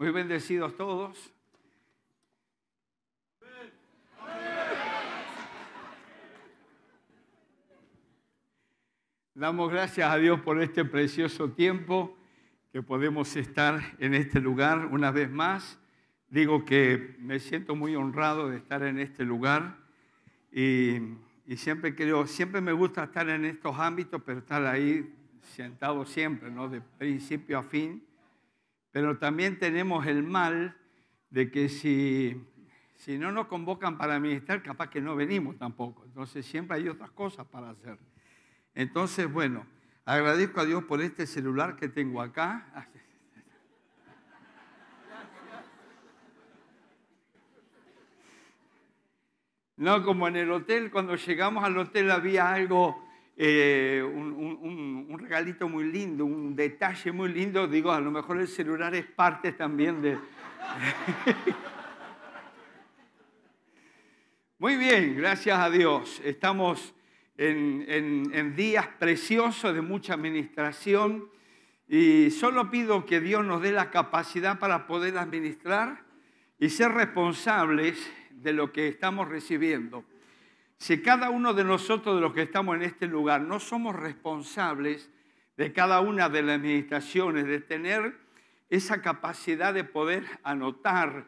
Muy bendecidos todos. Damos gracias a Dios por este precioso tiempo que podemos estar en este lugar una vez más. Digo que me siento muy honrado de estar en este lugar y, y siempre creo, siempre me gusta estar en estos ámbitos, pero estar ahí sentado siempre, ¿no? De principio a fin. Pero también tenemos el mal de que si, si no nos convocan para ministrar, capaz que no venimos tampoco. Entonces siempre hay otras cosas para hacer. Entonces, bueno, agradezco a Dios por este celular que tengo acá. No, como en el hotel, cuando llegamos al hotel había algo eh, un, regalito muy lindo, un detalle muy lindo, digo, a lo mejor el celular es parte también de... muy bien, gracias a Dios. Estamos en días preciosos de mucha administración y solo pido que Dios nos dé la capacidad para poder administrar y ser responsables de lo que estamos recibiendo si cada uno de nosotros, de los que estamos en este lugar, no somos responsables de cada una de las administraciones, de tener esa capacidad de poder anotar,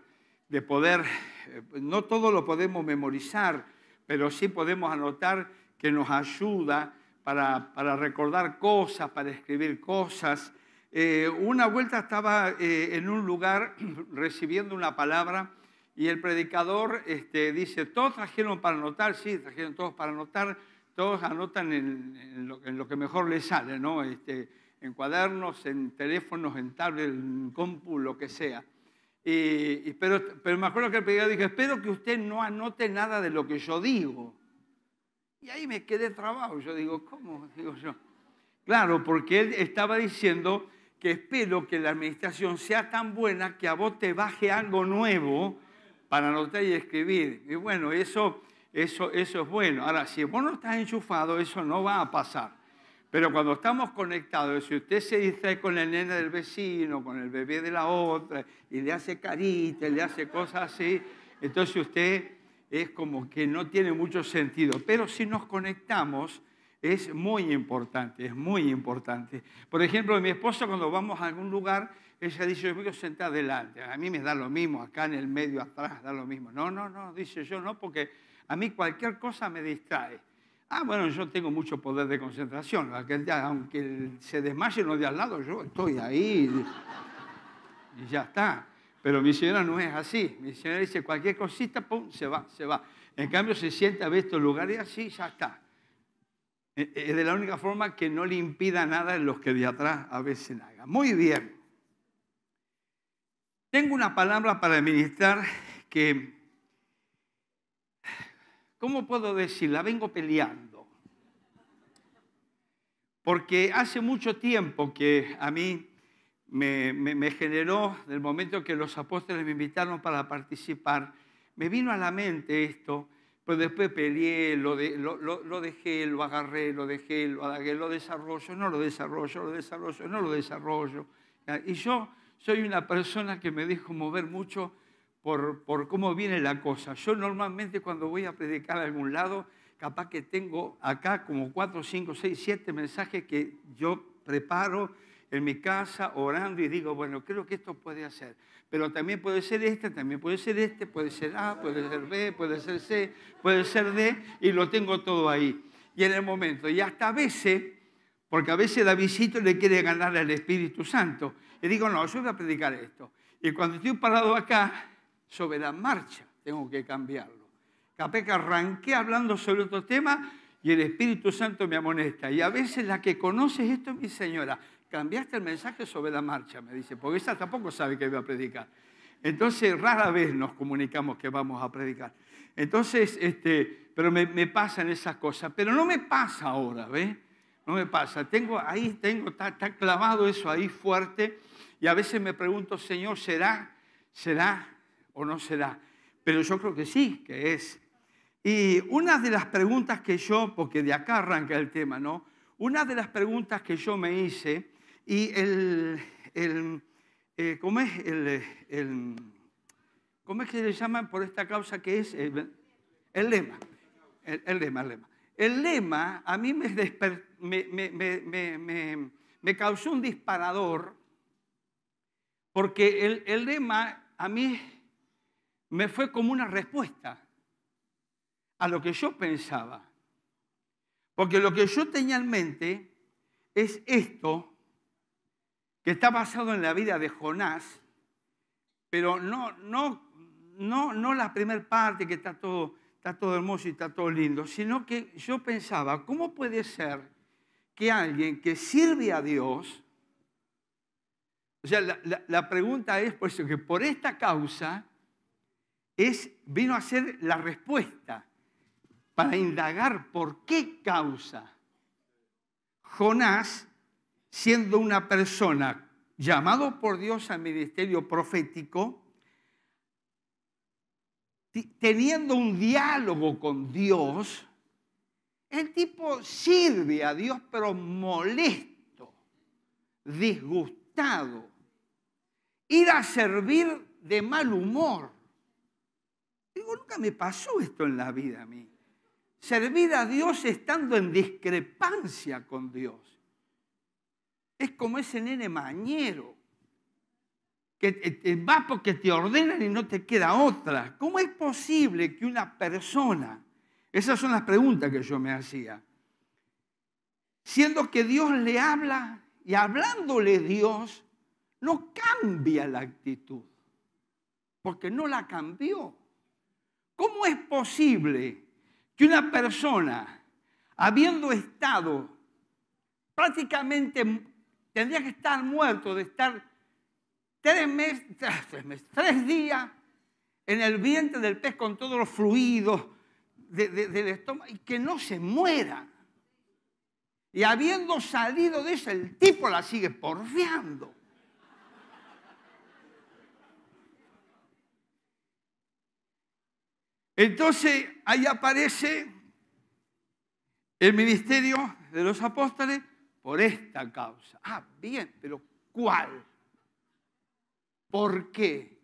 de poder, eh, no todo lo podemos memorizar, pero sí podemos anotar que nos ayuda para, recordar cosas, para escribir cosas. Eh, una vuelta estaba eh, en un lugar recibiendo una palabra y el predicador este, dice, todos trajeron para anotar, sí, trajeron todos para anotar, todos anotan en, lo, que mejor les sale, ¿no? Este, en cuadernos, en teléfonos, en tablet, en compu, lo que sea. y, pero, pero me acuerdo que el predicador dijo, espero que usted no anote nada de lo que yo digo. Y ahí me quedé trabado. Yo digo, ¿cómo? Digo yo. Claro, porque él estaba diciendo que espero que la administración sea tan buena que a vos te baje algo nuevo para anotar y escribir. Y bueno, eso, eso, eso es bueno. Ahora, si vos no estás enchufado, eso no va a pasar. Pero cuando estamos conectados, si usted se distrae con la nena del vecino, con el bebé de la otra, y le hace carita, le hace cosas así, entonces usted es como que no tiene mucho sentido. Pero si nos conectamos, es muy importante, es muy importante. Por ejemplo, mi esposo cuando vamos a algún lugar, ella dice, yo a sentar adelante, a mí me da lo mismo, acá en el medio, atrás, da lo mismo. No, no, no, dice yo no, porque a mí cualquier cosa me distrae. Ah, bueno, yo tengo mucho poder de concentración, aunque se desmaye uno de al lado, yo estoy ahí y ya está. Pero mi señora no es así. Mi señora dice cualquier cosita, pum, se va, se va. En cambio, se siente a ver estos lugares y así ya está. E, e, es de la única forma que no le impida nada en los que de atrás a veces hagan. Muy bien. Tengo una palabra para ministrar que, ¿cómo puedo decir? vengo peleando. Porque hace mucho tiempo que a mí me, generó, del momento que los apóstoles me invitaron para participar, me vino a la mente esto, pero pues después peleé, lo, lo, dejé, lo agarré, lo dejé, lo agarré, lo desarrollo, no lo desarrollo, lo desarrollo, no lo desarrollo. Y yo soy una persona que me dejo mover mucho por, cómo viene la cosa. Yo normalmente cuando voy a predicar a algún lado, capaz que tengo acá como cuatro, cinco, seis, siete mensajes que yo preparo en mi casa orando y digo, bueno, creo que esto puede hacer. Pero también puede ser este, también puede ser este, puede ser A, puede ser B, puede ser C, puede ser D, y lo tengo todo ahí. Y en el momento, y hasta a veces, porque a veces visita le quiere ganar al Espíritu Santo, y digo, no, yo voy a predicar esto. Y cuando estoy parado acá, sobre la marcha, tengo que cambiarlo. Capé que arranqué hablando sobre otro tema y el Espíritu Santo me amonesta. Y a veces la que conoces esto es mi señora. Cambiaste el mensaje sobre la marcha, me dice, porque esa tampoco sabe que voy a predicar. Entonces, rara vez nos comunicamos que vamos a predicar. Entonces, este, pero me, me pasan esas cosas. Pero no me pasa ahora, ¿ves? No me pasa. Tengo ahí, tengo, está clavado eso ahí fuerte. Y a veces me pregunto, Señor, ¿será? ¿Será o no será? Pero yo creo que sí, que es. Y una de las preguntas que yo, porque de acá arranca el tema, ¿no? Una de las preguntas que yo me hice y el, el eh, ¿cómo es? El, ¿Cómo es que le llaman por esta causa que es? El, lema. El, lema, el lema. El lema a mí me, me, me, me, causó un disparador porque el, lema a mí me fue como una respuesta a lo que yo pensaba. Porque lo que yo tenía en mente es esto que está basado en la vida de Jonás, pero no, no, no, la primera parte que está todo, está todo hermoso y está todo lindo, sino que yo pensaba, ¿cómo puede ser que alguien que sirve a Dios o sea, la, pregunta es por que por esta causa es, vino a ser la respuesta para indagar por qué causa Jonás, siendo una persona llamado por Dios al ministerio profético, teniendo un diálogo con Dios, el tipo sirve a Dios pero molesto, disgustado, ir a servir de mal humor. Digo, nunca me pasó esto en la vida a mí. Servir a Dios estando en discrepancia con Dios. Es como ese nene mañero que va porque te ordenan y no te queda otra. ¿Cómo es posible que una persona, esas son las preguntas que yo me hacía, siendo que Dios le habla y hablándole Dios, no cambia la actitud, porque no la cambió. ¿Cómo es posible que una persona, habiendo estado prácticamente, tendría que estar muerto de estar tres, meses, tres, días en el vientre del pez con todos los fluidos del estómago y que no se muera? Y habiendo salido de eso, el tipo la sigue porfiando. Entonces ahí aparece el ministerio de los apóstoles por esta causa. Ah, bien, pero ¿cuál? ¿Por qué?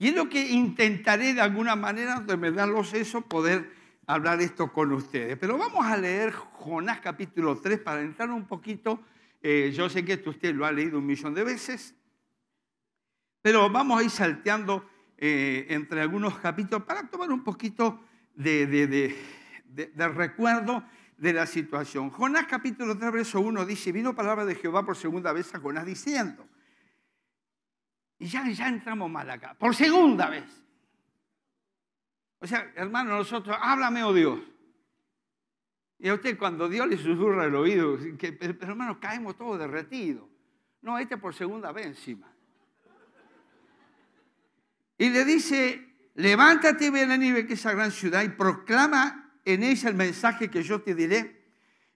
Y es lo que intentaré de alguna manera, de me dan los sesos, poder hablar esto con ustedes. Pero vamos a leer Jonás capítulo 3 para entrar un poquito. Eh, yo sé que esto usted lo ha leído un millón de veces, pero vamos a ir salteando eh, entre algunos capítulos para tomar un poquito de, recuerdo de la situación. Jonás capítulo 3, verso 1 dice, vino palabra de Jehová por segunda vez a Jonás diciendo, y ya, ya entramos mal acá, por segunda vez. O sea, hermano, nosotros, háblame, oh Dios. Y a usted cuando Dios le susurra el oído, que, pero hermano, caemos todos derretidos. No, este por segunda vez encima. Y le dice, levántate y ve a Nínive, que es esa gran ciudad, y proclama en ella el mensaje que yo te diré.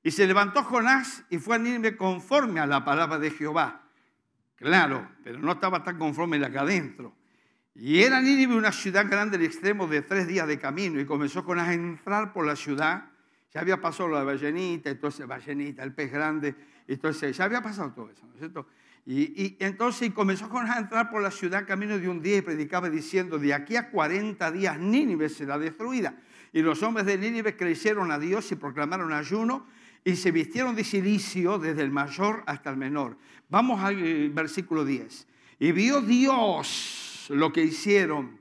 Y se levantó Jonás y fue a Nínive conforme a la palabra de Jehová. Claro, pero no estaba tan conforme la acá adentro. Y era Nínive una ciudad grande al extremo de tres días de camino. Y comenzó Jonás a entrar por la ciudad. Ya había pasado la ballenita, entonces ballenita, el pez grande, entonces ya había pasado todo eso, ¿no es cierto? Y, entonces comenzó a entrar por la ciudad camino de un día y predicaba diciendo, de aquí a 40 días Nínive será destruida. Y los hombres de Nínive creyeron a Dios y proclamaron ayuno y se vistieron de silicio desde el mayor hasta el menor. Vamos al eh, versículo 10. Y vio Dios lo que hicieron,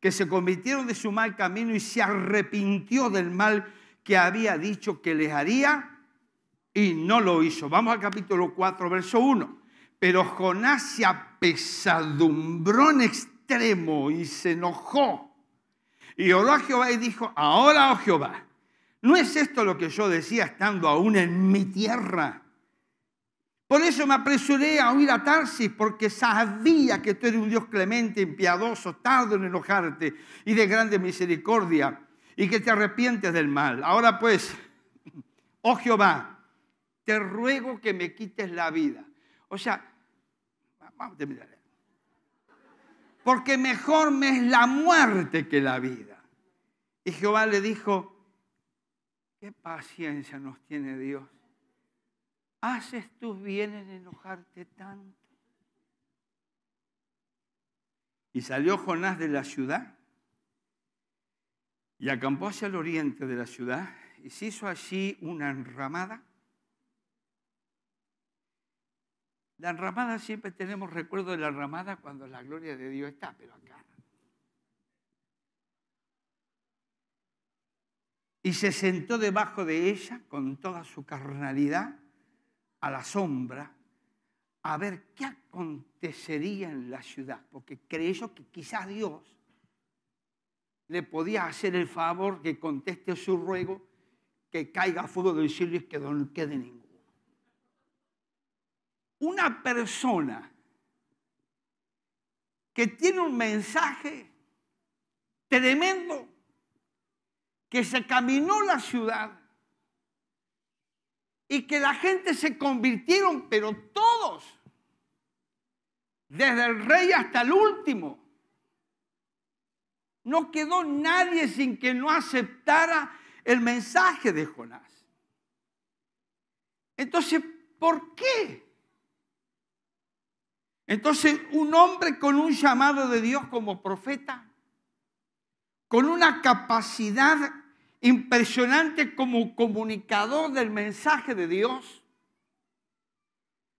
que se convirtieron de su mal camino y se arrepintió del mal que había dicho que les haría y no lo hizo. Vamos al capítulo 4, verso 1. Pero Jonás se apesadumbró en extremo y se enojó. Y oró a Jehová y dijo, ahora, oh Jehová, ¿no es esto lo que yo decía estando aún en mi tierra? Por eso me apresuré a huir a Tarsis, porque sabía que tú eres un Dios clemente, piadoso, tardo en enojarte y de grande misericordia, y que te arrepientes del mal. Ahora pues, oh Jehová, te ruego que me quites la vida. O sea, vamos a terminar. Porque mejor me es la muerte que la vida. Y Jehová le dijo, qué paciencia nos tiene Dios. ¿Haces tus bienes en enojarte tanto? Y salió Jonás de la ciudad y acampó hacia el oriente de la ciudad y se hizo allí una enramada La enramada siempre tenemos recuerdo de la ramada cuando la gloria de Dios está, pero acá. Y se sentó debajo de ella con toda su carnalidad a la sombra a ver qué acontecería en la ciudad, porque creyó que quizás Dios le podía hacer el favor que conteste su ruego, que caiga fuego del cielo y que no quede ninguno una persona que tiene un mensaje tremendo, que se caminó la ciudad y que la gente se convirtieron, pero todos, desde el rey hasta el último. No quedó nadie sin que no aceptara el mensaje de Jonás. Entonces, ¿por qué? Entonces, un hombre con un llamado de Dios como profeta, con una capacidad impresionante como comunicador del mensaje de Dios,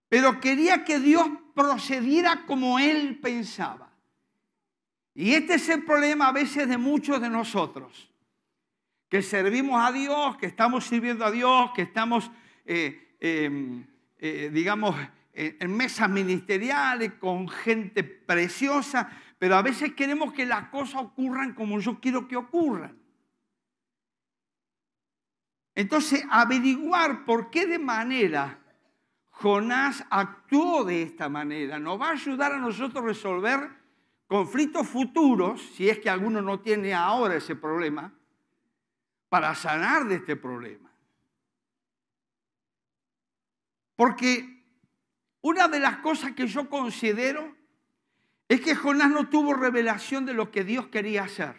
pero quería que Dios procediera como él pensaba. Y este es el problema a veces de muchos de nosotros, que servimos a Dios, que estamos sirviendo a Dios, que estamos, eh, em, eh, digamos, eh, en mesas ministeriales con gente preciosa, pero a veces queremos que las cosas ocurran como yo quiero que ocurran. Entonces, averiguar por qué de manera Jonás actuó de esta manera nos va a ayudar a nosotros a resolver conflictos futuros, si es que alguno no tiene ahora ese problema, para sanar de este problema. Porque una de las cosas que yo considero es que Jonás no tuvo revelación de lo que Dios quería hacer.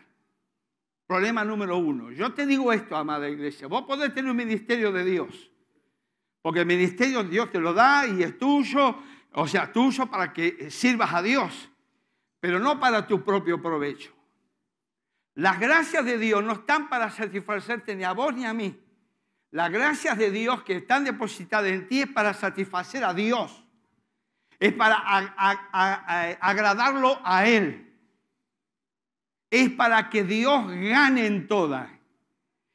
Problema número uno. Yo te digo esto, amada iglesia. Vos podés tener un ministerio de Dios. Porque el ministerio Dios te lo da y es tuyo. O sea, tuyo para que sirvas a Dios. Pero no para tu propio provecho. Las gracias de Dios no están para satisfacerte ni a vos ni a mí. Las gracias de Dios que están depositadas en ti es para satisfacer a Dios es para agradarlo a Él. Es para que Dios gane en todas.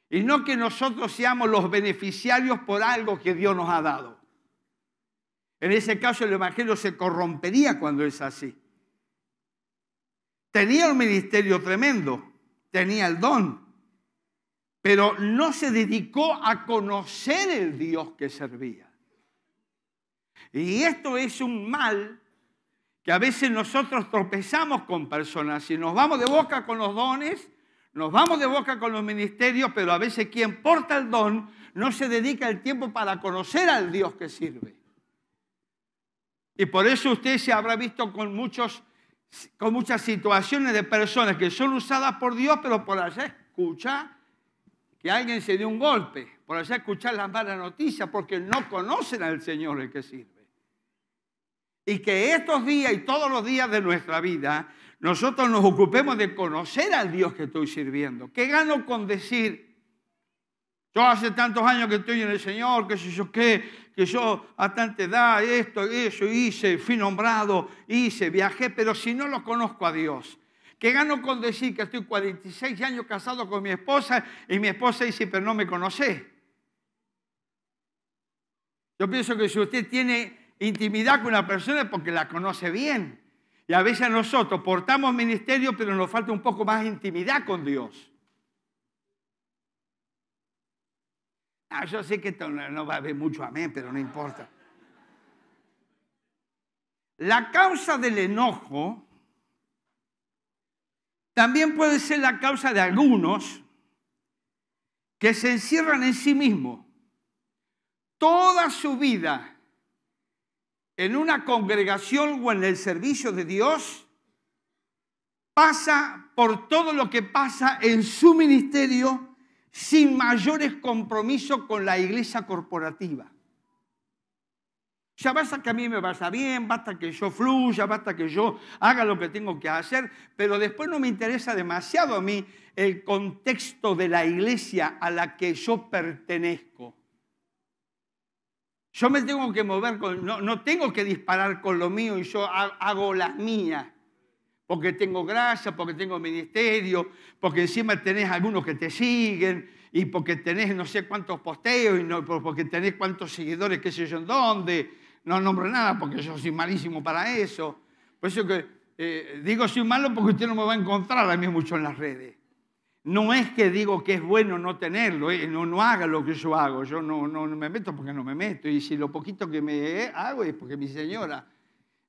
Y no que nosotros seamos los beneficiarios por algo que Dios nos ha dado. En ese caso el Evangelio se corrompería cuando es así. Tenía un ministerio tremendo, tenía el don, pero no se dedicó a conocer el Dios que servía. Y esto es un mal que a veces nosotros tropezamos con personas y nos vamos de boca con los dones, nos vamos de boca con los ministerios, pero a veces quien porta el don no se dedica el tiempo para conocer al Dios que sirve. Y por eso usted se habrá visto con, muchos, con muchas situaciones de personas que son usadas por Dios, pero por allá escucha que alguien se dio un golpe, por allá escuchar las malas noticias, porque no conocen al Señor el que sirve. Y que estos días y todos los días de nuestra vida nosotros nos ocupemos de conocer al Dios que estoy sirviendo. ¿Qué gano con decir, yo hace tantos años que estoy en el Señor, que sé yo qué, que yo a tanta edad esto, eso hice, fui nombrado, hice, viajé, pero si no lo conozco a Dios? ¿Qué gano con decir que estoy 46 años casado con mi esposa y mi esposa dice, pero no me conoce? Yo pienso que si usted tiene intimidad con una persona porque la conoce bien. Y a veces nosotros portamos ministerio, pero nos falta un poco más intimidad con Dios. Ah, yo sé que no va a haber mucho amén, pero no importa. La causa del enojo también puede ser la causa de algunos que se encierran en sí mismos toda su vida en una congregación o en el servicio de Dios pasa por todo lo que pasa en su ministerio sin mayores compromisos con la iglesia corporativa. Ya basta que a mí me vaya bien, basta que yo fluya, basta que yo haga lo que tengo que hacer, pero después no me interesa demasiado a mí el contexto de la iglesia a la que yo pertenezco. Yo me tengo que mover, no, no, tengo que disparar con lo mío y yo hago las mías. Porque tengo gracia, porque tengo ministerio, porque encima tenés algunos que te siguen y porque tenés no sé cuántos posteos y no, porque tenés cuántos seguidores, qué sé yo en dónde. No nombro nada porque yo soy malísimo para eso. Por eso que eh, digo soy malo porque usted no me va a encontrar a mí mucho en las redes. No es que digo que es bueno no tenerlo, eh, no, haga lo que yo hago, yo no, me meto porque no me meto, y si lo poquito que me eh, hago es porque mi señora,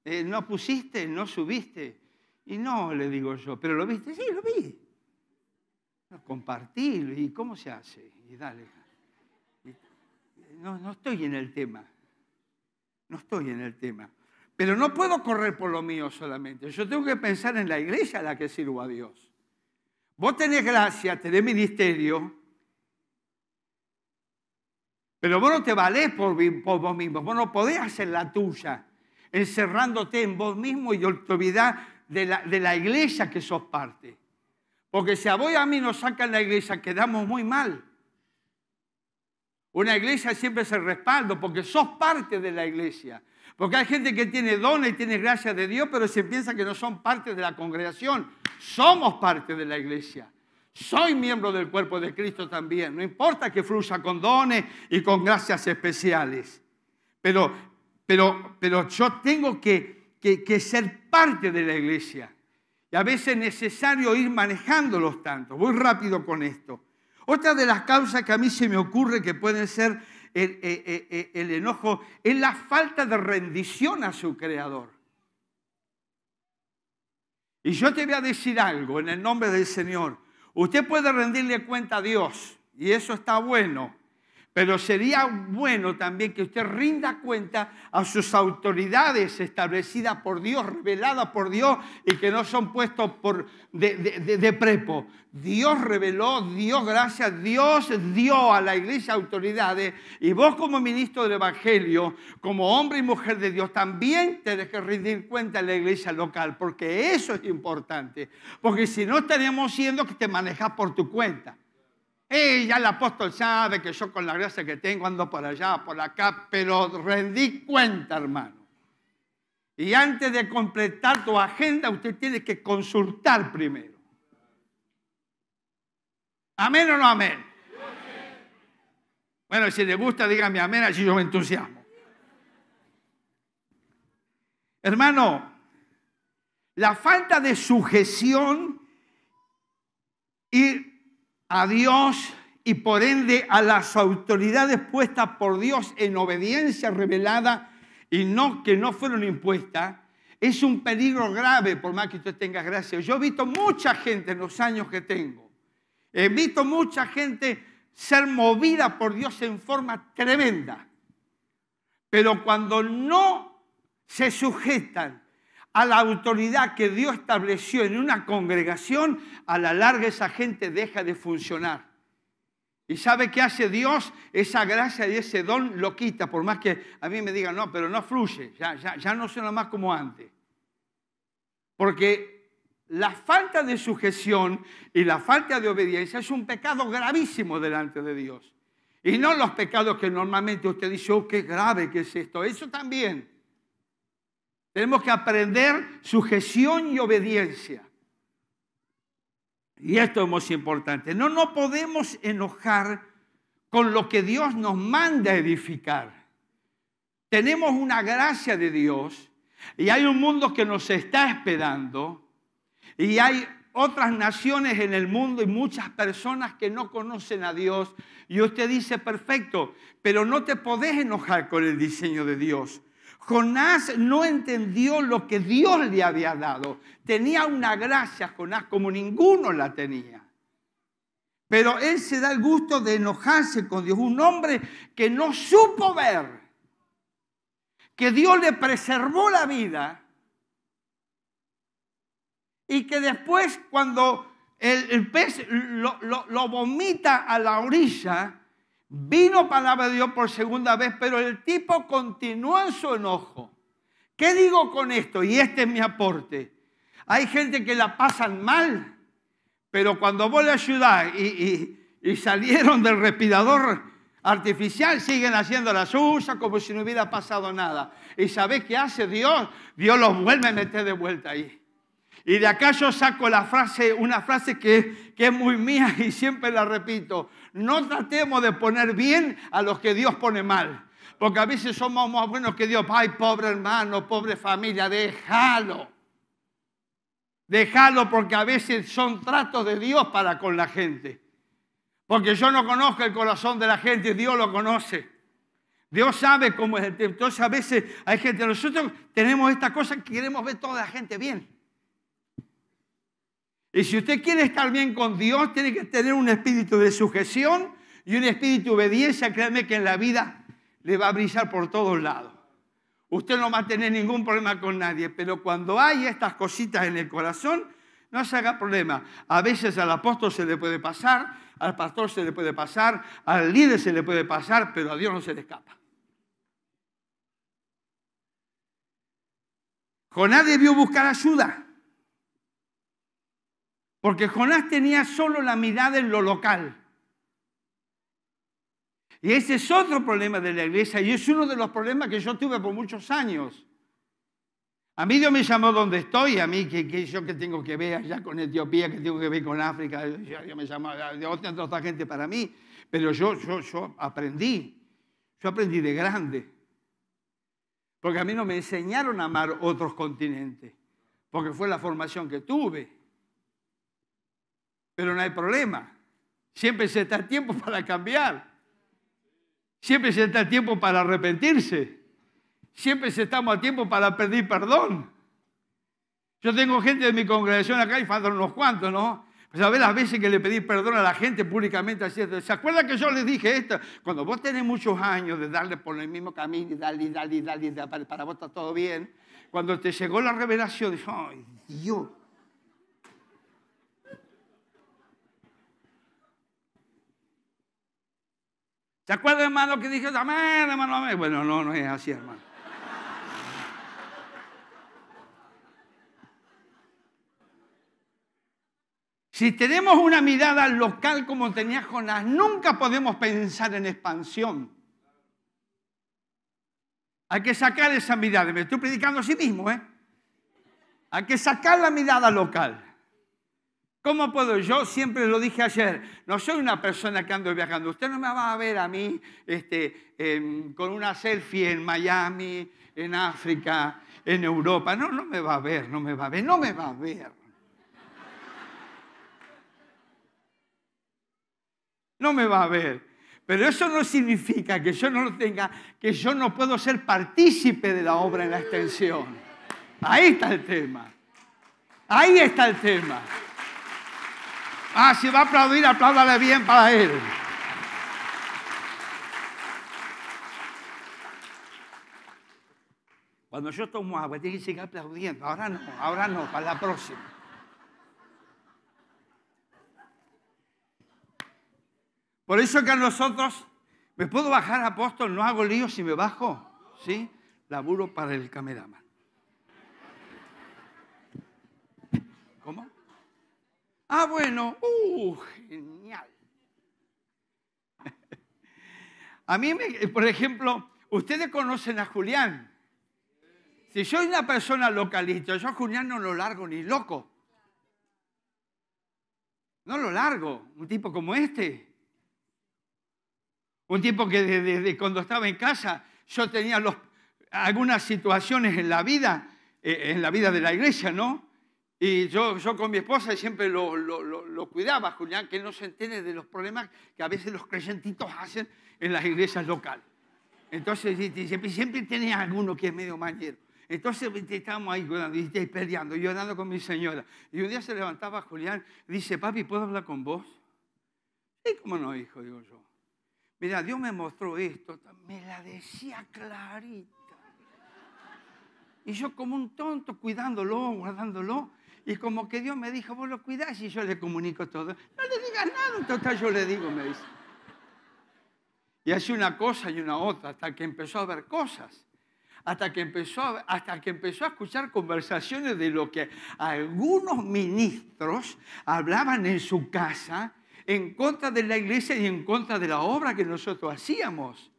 eh, no pusiste, no subiste, y no, le digo yo, pero lo viste, sí, lo vi. No, compartirlo, ¿y cómo se hace? Y dale. no estoy en el tema, no estoy en el tema. Pero no puedo correr por lo mío solamente, yo tengo que pensar en la iglesia a la que sirvo a Dios. Vos tenés gracia, tenés ministerio, pero vos no te valés por, vos mismo, vos no podés hacer la tuya, encerrándote en vos mismo y autoridad de la, de la iglesia que sos parte. Porque si a vos y a mí nos sacan la iglesia, quedamos muy mal. Una iglesia siempre es el respaldo, porque sos parte de la iglesia. Porque hay gente que tiene dones y tiene gracias de Dios, pero se piensa que no son parte de la congregación. Somos parte de la iglesia. Soy miembro del cuerpo de Cristo también. No importa que fluya con dones y con gracias especiales. Pero, pero, pero yo tengo que, que ser parte de la iglesia. Y a veces es necesario ir manejándolos tanto. Voy rápido con esto. Otra de las causas que a mí se me ocurre que pueden ser eh, eh, eh, el, enojo es la falta de rendición a su creador. Y yo te voy a decir algo en el nombre del Señor. Usted puede rendirle cuenta a Dios y eso está bueno. Pero sería bueno también que usted rinda cuenta a sus autoridades establecidas por Dios, reveladas por Dios y que no son puestos por, de, de, prepo. Dios reveló, Dios gracias, Dios dio a la iglesia autoridades y vos como ministro del Evangelio, como hombre y mujer de Dios, también tenés que rendir cuenta a la iglesia local, porque eso es importante. Porque si no tenemos siendo que te manejas por tu cuenta eh, ya el apóstol sabe que yo con la gracia que tengo ando por allá, por acá, pero rendí cuenta, hermano. Y antes de completar tu agenda, usted tiene que consultar primero. ¿Amén o no amén? Bueno, si le gusta, dígame amén, así yo me entusiasmo. Hermano, la falta de sujeción y a Dios y por ende a las autoridades puestas por Dios en obediencia revelada y no que no fueron impuestas, es un peligro grave por más que usted tenga gracia. Yo he visto mucha gente en los años que tengo. He visto mucha gente ser movida por Dios en forma tremenda. Pero cuando no se sujetan a la autoridad que Dios estableció en una congregación, a la larga esa gente deja de funcionar. ¿Y sabe qué hace Dios? Esa gracia y ese don lo quita, por más que a mí me digan, no, pero no fluye, ya, ya, ya no suena más como antes. Porque la falta de sujeción y la falta de obediencia es un pecado gravísimo delante de Dios. Y no los pecados que normalmente usted dice, oh, qué grave que es esto, eso también. Tenemos que aprender sujeción y obediencia. Y esto es muy importante. No nos podemos enojar con lo que Dios nos manda edificar. Tenemos una gracia de Dios y hay un mundo que nos está esperando y hay otras naciones en el mundo y muchas personas que no conocen a Dios. Y usted dice, perfecto, pero no te podés enojar con el diseño de Dios. Jonás no entendió lo que Dios le había dado. Tenía una gracia Jonás como ninguno la tenía. Pero él se da el gusto de enojarse con Dios, un hombre que no supo ver que Dios le preservó la vida y que después cuando el, pez lo vomita a la orilla, Vino palabra de Dios por segunda vez, pero el tipo continuó en su enojo. ¿Qué digo con esto? Y este es mi aporte. Hay gente que la pasan mal, pero cuando vos a ayudar y, y, salieron del respirador artificial, siguen haciendo las usas como si no hubiera pasado nada. ¿Y sabés qué hace Dios? Dios los vuelve a meter de vuelta ahí. Y de acá yo saco la frase, una frase que es muy mía y siempre la repito. No tratemos de poner bien a los que Dios pone mal. Porque a veces somos más buenos que Dios. Ay, pobre hermano, pobre familia, déjalo. Déjalo porque a veces son tratos de Dios para con la gente. Porque yo no conozco el corazón de la gente, Dios lo conoce. Dios sabe cómo es. Entonces a veces hay gente, nosotros tenemos esta cosa que queremos ver toda la gente bien. Y si usted quiere estar bien con Dios, tiene que tener un espíritu de sujeción y un espíritu de obediencia. Créame que en la vida le va a brillar por todos lados. Usted no va a tener ningún problema con nadie, pero cuando hay estas cositas en el corazón, no se haga problema. A veces al apóstol se le puede pasar, al pastor se le puede pasar, al líder se le puede pasar, pero a Dios no se le escapa. nadie vio buscar ayuda. Porque Jonás tenía solo la mirada en lo local. Y ese es otro problema de la iglesia y es uno de los problemas que yo tuve por muchos años. A mí Dios me llamó donde estoy, a mí que, yo que tengo que ver allá con Etiopía, que tengo que ver con África, Dios me llamó, ah, Dios tiene otra gente para mí, pero yo, yo, yo aprendí, yo aprendí de grande, porque a mí no me enseñaron a amar otros continentes, porque fue la formación que tuve pero no hay problema. Siempre se está a tiempo para cambiar. Siempre se está a tiempo para arrepentirse. Siempre se estamos a tiempo para pedir perdón. Yo tengo gente de mi congregación acá y faltan unos cuantos, ¿no? Pues a ver las veces que le pedí perdón a la gente públicamente así, ¿se acuerda que yo les dije esto? Cuando vos tenés muchos años de darle por el mismo camino y darle, y darle, y darle, para, vos está todo bien. Cuando te llegó la revelación, dije, ay Dios, ¿Se acuerdas hermano, que dije, amén, hermano, amén? Bueno, no, no es así, hermano. Si tenemos una mirada local como tenía Jonás, nunca podemos pensar en expansión. Hay que sacar esa mirada. Me estoy predicando a sí mismo, ¿eh? Hay que sacar la mirada local. ¿Cómo puedo? Yo siempre lo dije ayer, no soy una persona que ando viajando. Usted no me va a ver a mí este, con una selfie en Miami, en África, en Europa. No, no me va a ver, no me va a ver, no me va a ver. No me va a ver. Pero eso no significa que yo no lo tenga, que yo no puedo ser partícipe de la obra en la extensión. Ahí está el tema. Ahí está el tema. Ah, si va a aplaudir, apláudale bien para él. Cuando yo tomo agua, tiene que seguir aplaudiendo. Ahora no, ahora no, para la próxima. Por eso que a nosotros, ¿me puedo bajar, apóstol? No hago lío si me bajo. ¿Sí? Laburo para el cameraman. Ah, bueno, uh, genial. A mí, por ejemplo, ustedes conocen a Julián. Si soy una persona localista, yo a Julián no lo largo ni loco. No lo largo, un tipo como este. Un tipo que desde, cuando estaba en casa yo tenía algunas situaciones en la vida, eh, en la vida de la iglesia, ¿no? Y yo, yo con mi esposa siempre lo, lo, lo, cuidaba, Julián, que él no se entere de los problemas que a veces los creyentitos hacen en las iglesias locales. Entonces, siempre, siempre tenés alguno que es medio mañero. Entonces estábamos ahí cuidando y peleando, llorando con mi señora. Y un día se levantaba Julián y dice, papi, ¿puedo hablar con vos? Sí, cómo no, hijo, digo yo. Mira, Dios me mostró esto, me la decía clarita. Y yo como un tonto, cuidándolo, guardándolo. Y como que Dios me dijo, vos lo cuidás y yo le comunico todo. No le digas nada, entonces yo le digo, me dice. Y así una cosa y una otra, hasta que empezó a ver cosas, hasta que empezó hasta que empezó a escuchar conversaciones de lo que algunos ministros hablaban en su casa en contra de la iglesia y en contra de la obra que nosotros hacíamos.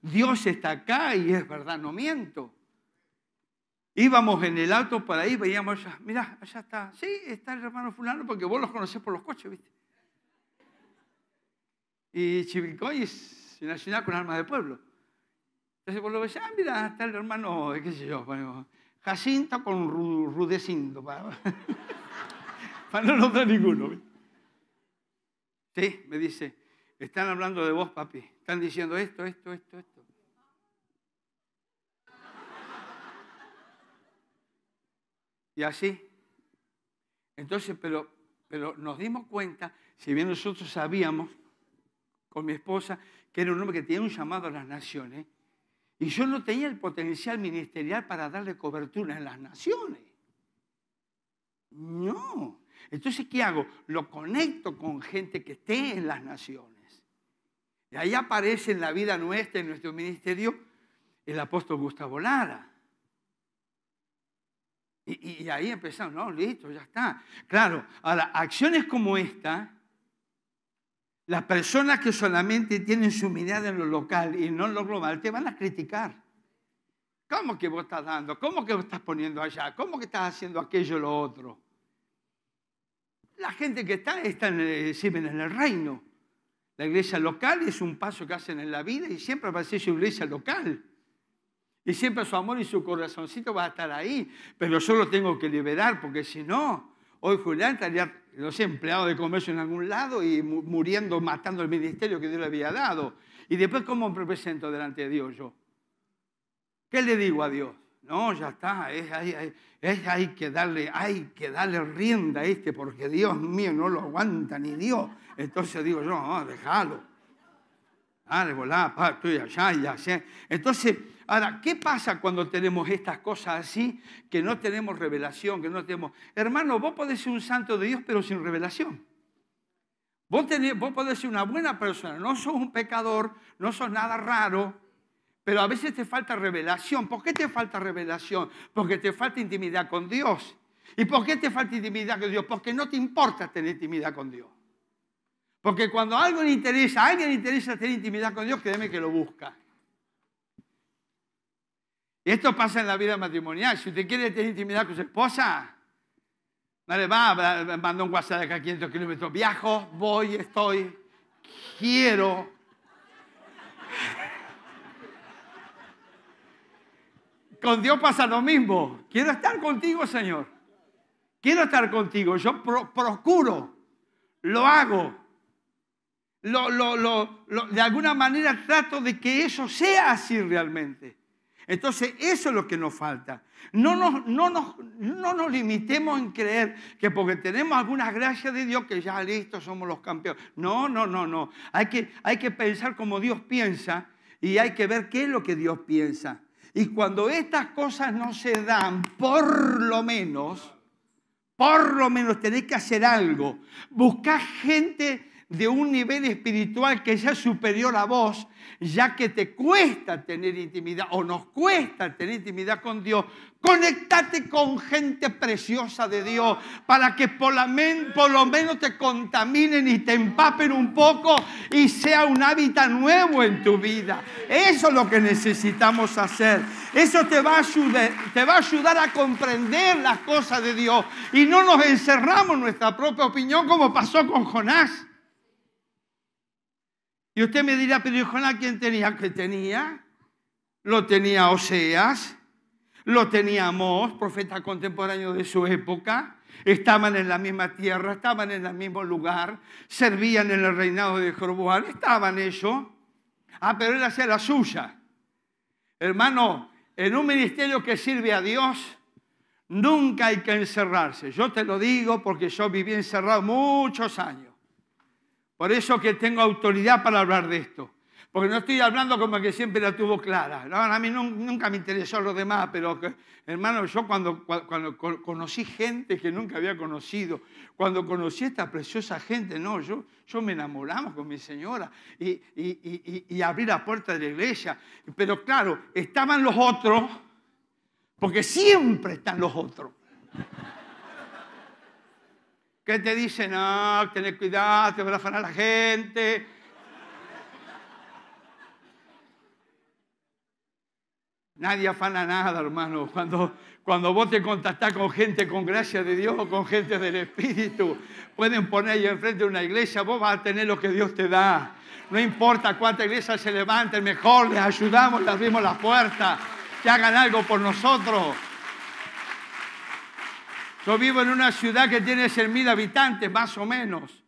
Dios está acá y es verdad, no miento íbamos en el auto para ahí, veíamos, allá, mirá, allá está, sí, está el hermano fulano, porque vos los conocés por los coches, ¿viste? Y Chivicoy es una con armas de pueblo. Entonces vos lo veías, ah, mira, está el hermano, eh, qué sé yo, bueno, Jacinto con Rudecindo, para, no nombrar ninguno. Sí, me dice, están hablando de vos, papi, están diciendo esto, esto, esto, esto. y así. Entonces, pero, pero nos dimos cuenta, si bien nosotros sabíamos con mi esposa que era un hombre que tenía un llamado a las naciones, y yo no tenía el potencial ministerial para darle cobertura en las naciones. No. Entonces, ¿qué hago? Lo conecto con gente que esté en las naciones. Y ahí aparece en la vida nuestra, en nuestro ministerio, el apóstol Gustavo Lara. Y, ahí empezamos, no, listo, ya está. Claro, ahora, acciones como esta, las personas que solamente tienen su mirada en lo local y no en lo global, te van a criticar. ¿Cómo que vos estás dando? ¿Cómo que vos estás poniendo allá? ¿Cómo que estás haciendo aquello o lo otro? La gente que está, está en el reino. La iglesia local es un paso que hacen en la vida y siempre va a ser su iglesia local. Y siempre su amor y su corazoncito va a estar ahí, pero yo lo tengo que liberar porque si no, hoy Julián estaría, no sé, empleado de comercio en algún lado y muriendo, matando el ministerio que Dios le había dado. Y después, ¿cómo me presento delante de Dios yo? ¿Qué le digo a Dios? No, ya está, es, hay, que darle, hay que darle rienda a este porque Dios mío no lo aguanta ni Dios. Entonces digo yo, no, déjalo allá y Entonces, ahora, ¿qué pasa cuando tenemos estas cosas así? Que no tenemos revelación, que no tenemos... Hermano, vos podés ser un santo de Dios, pero sin revelación. Vos, vos podés ser una buena persona, no sos un pecador, no sos nada raro, pero a veces te falta revelación. ¿Por qué te falta revelación? Porque te falta intimidad con Dios. ¿Y por qué te falta intimidad con Dios? Porque no te importa tener intimidad con Dios. Porque cuando algo le interesa, alguien le interesa tener intimidad con Dios, créeme que lo busca. esto pasa en la vida matrimonial. Si usted quiere tener intimidad con su esposa, no le va, Mando un WhatsApp de acá 500 kilómetros. Viajo, voy, estoy, quiero. Con Dios pasa lo mismo. Quiero estar contigo, Señor. Quiero estar contigo. Yo procuro, lo hago de alguna manera trato de que eso sea así realmente. Entonces, eso es lo que nos falta. No nos, no, no nos limitemos en creer que porque tenemos algunas gracias de Dios que ya listo somos los campeones. No, no, no, no. Hay que, hay que pensar como Dios piensa y hay que ver qué es lo que Dios piensa. Y cuando estas cosas no se dan, por lo menos, por lo menos tenéis que hacer algo. Buscar gente de un nivel espiritual que sea superior a vos, ya que te cuesta tener intimidad o nos cuesta tener intimidad con Dios, conectate con gente preciosa de Dios para que por, lo menos te contaminen y te empapen un poco y sea un hábitat nuevo en tu vida. Eso es lo que necesitamos hacer. Eso te va a ayudar, te va a, ayudar a comprender las cosas de Dios y no nos encerramos en nuestra propia opinión como pasó con Jonás. Y usted me dirá, pero a ¿quién tenía? Que tenía? Lo tenía Oseas, lo tenía Amós, profeta contemporáneo de su época. Estaban en la misma tierra, estaban en el mismo lugar, servían en el reinado de Jeroboam, estaban ellos. Ah, pero él hacía la suya. Hermano, en un ministerio que sirve a Dios, nunca hay que encerrarse. Yo te lo digo porque yo viví encerrado muchos años. Por eso que tengo autoridad para hablar de esto. Porque no estoy hablando como que siempre la tuvo clara. a mí nunca me interesó los demás, pero hermano, yo cuando, conocí gente que nunca había conocido, cuando conocí a esta preciosa gente, no, yo, yo me enamoramos con mi señora y, y, y abrí la puerta de la iglesia. Pero claro, estaban los otros, porque siempre están los otros. ¿Qué te dice, no, tener cuidado, te van a afanar la gente. Nadie afana nada, hermano. Cuando, cuando vos te contactás con gente con gracia de Dios con gente del Espíritu, pueden poner ahí enfrente de una iglesia, vos vas a tener lo que Dios te da. No importa cuánta iglesia se levante, mejor les ayudamos, les abrimos la puerta, que hagan algo por nosotros. Yo vivo en una ciudad que tiene 100.000 habitantes, más o menos.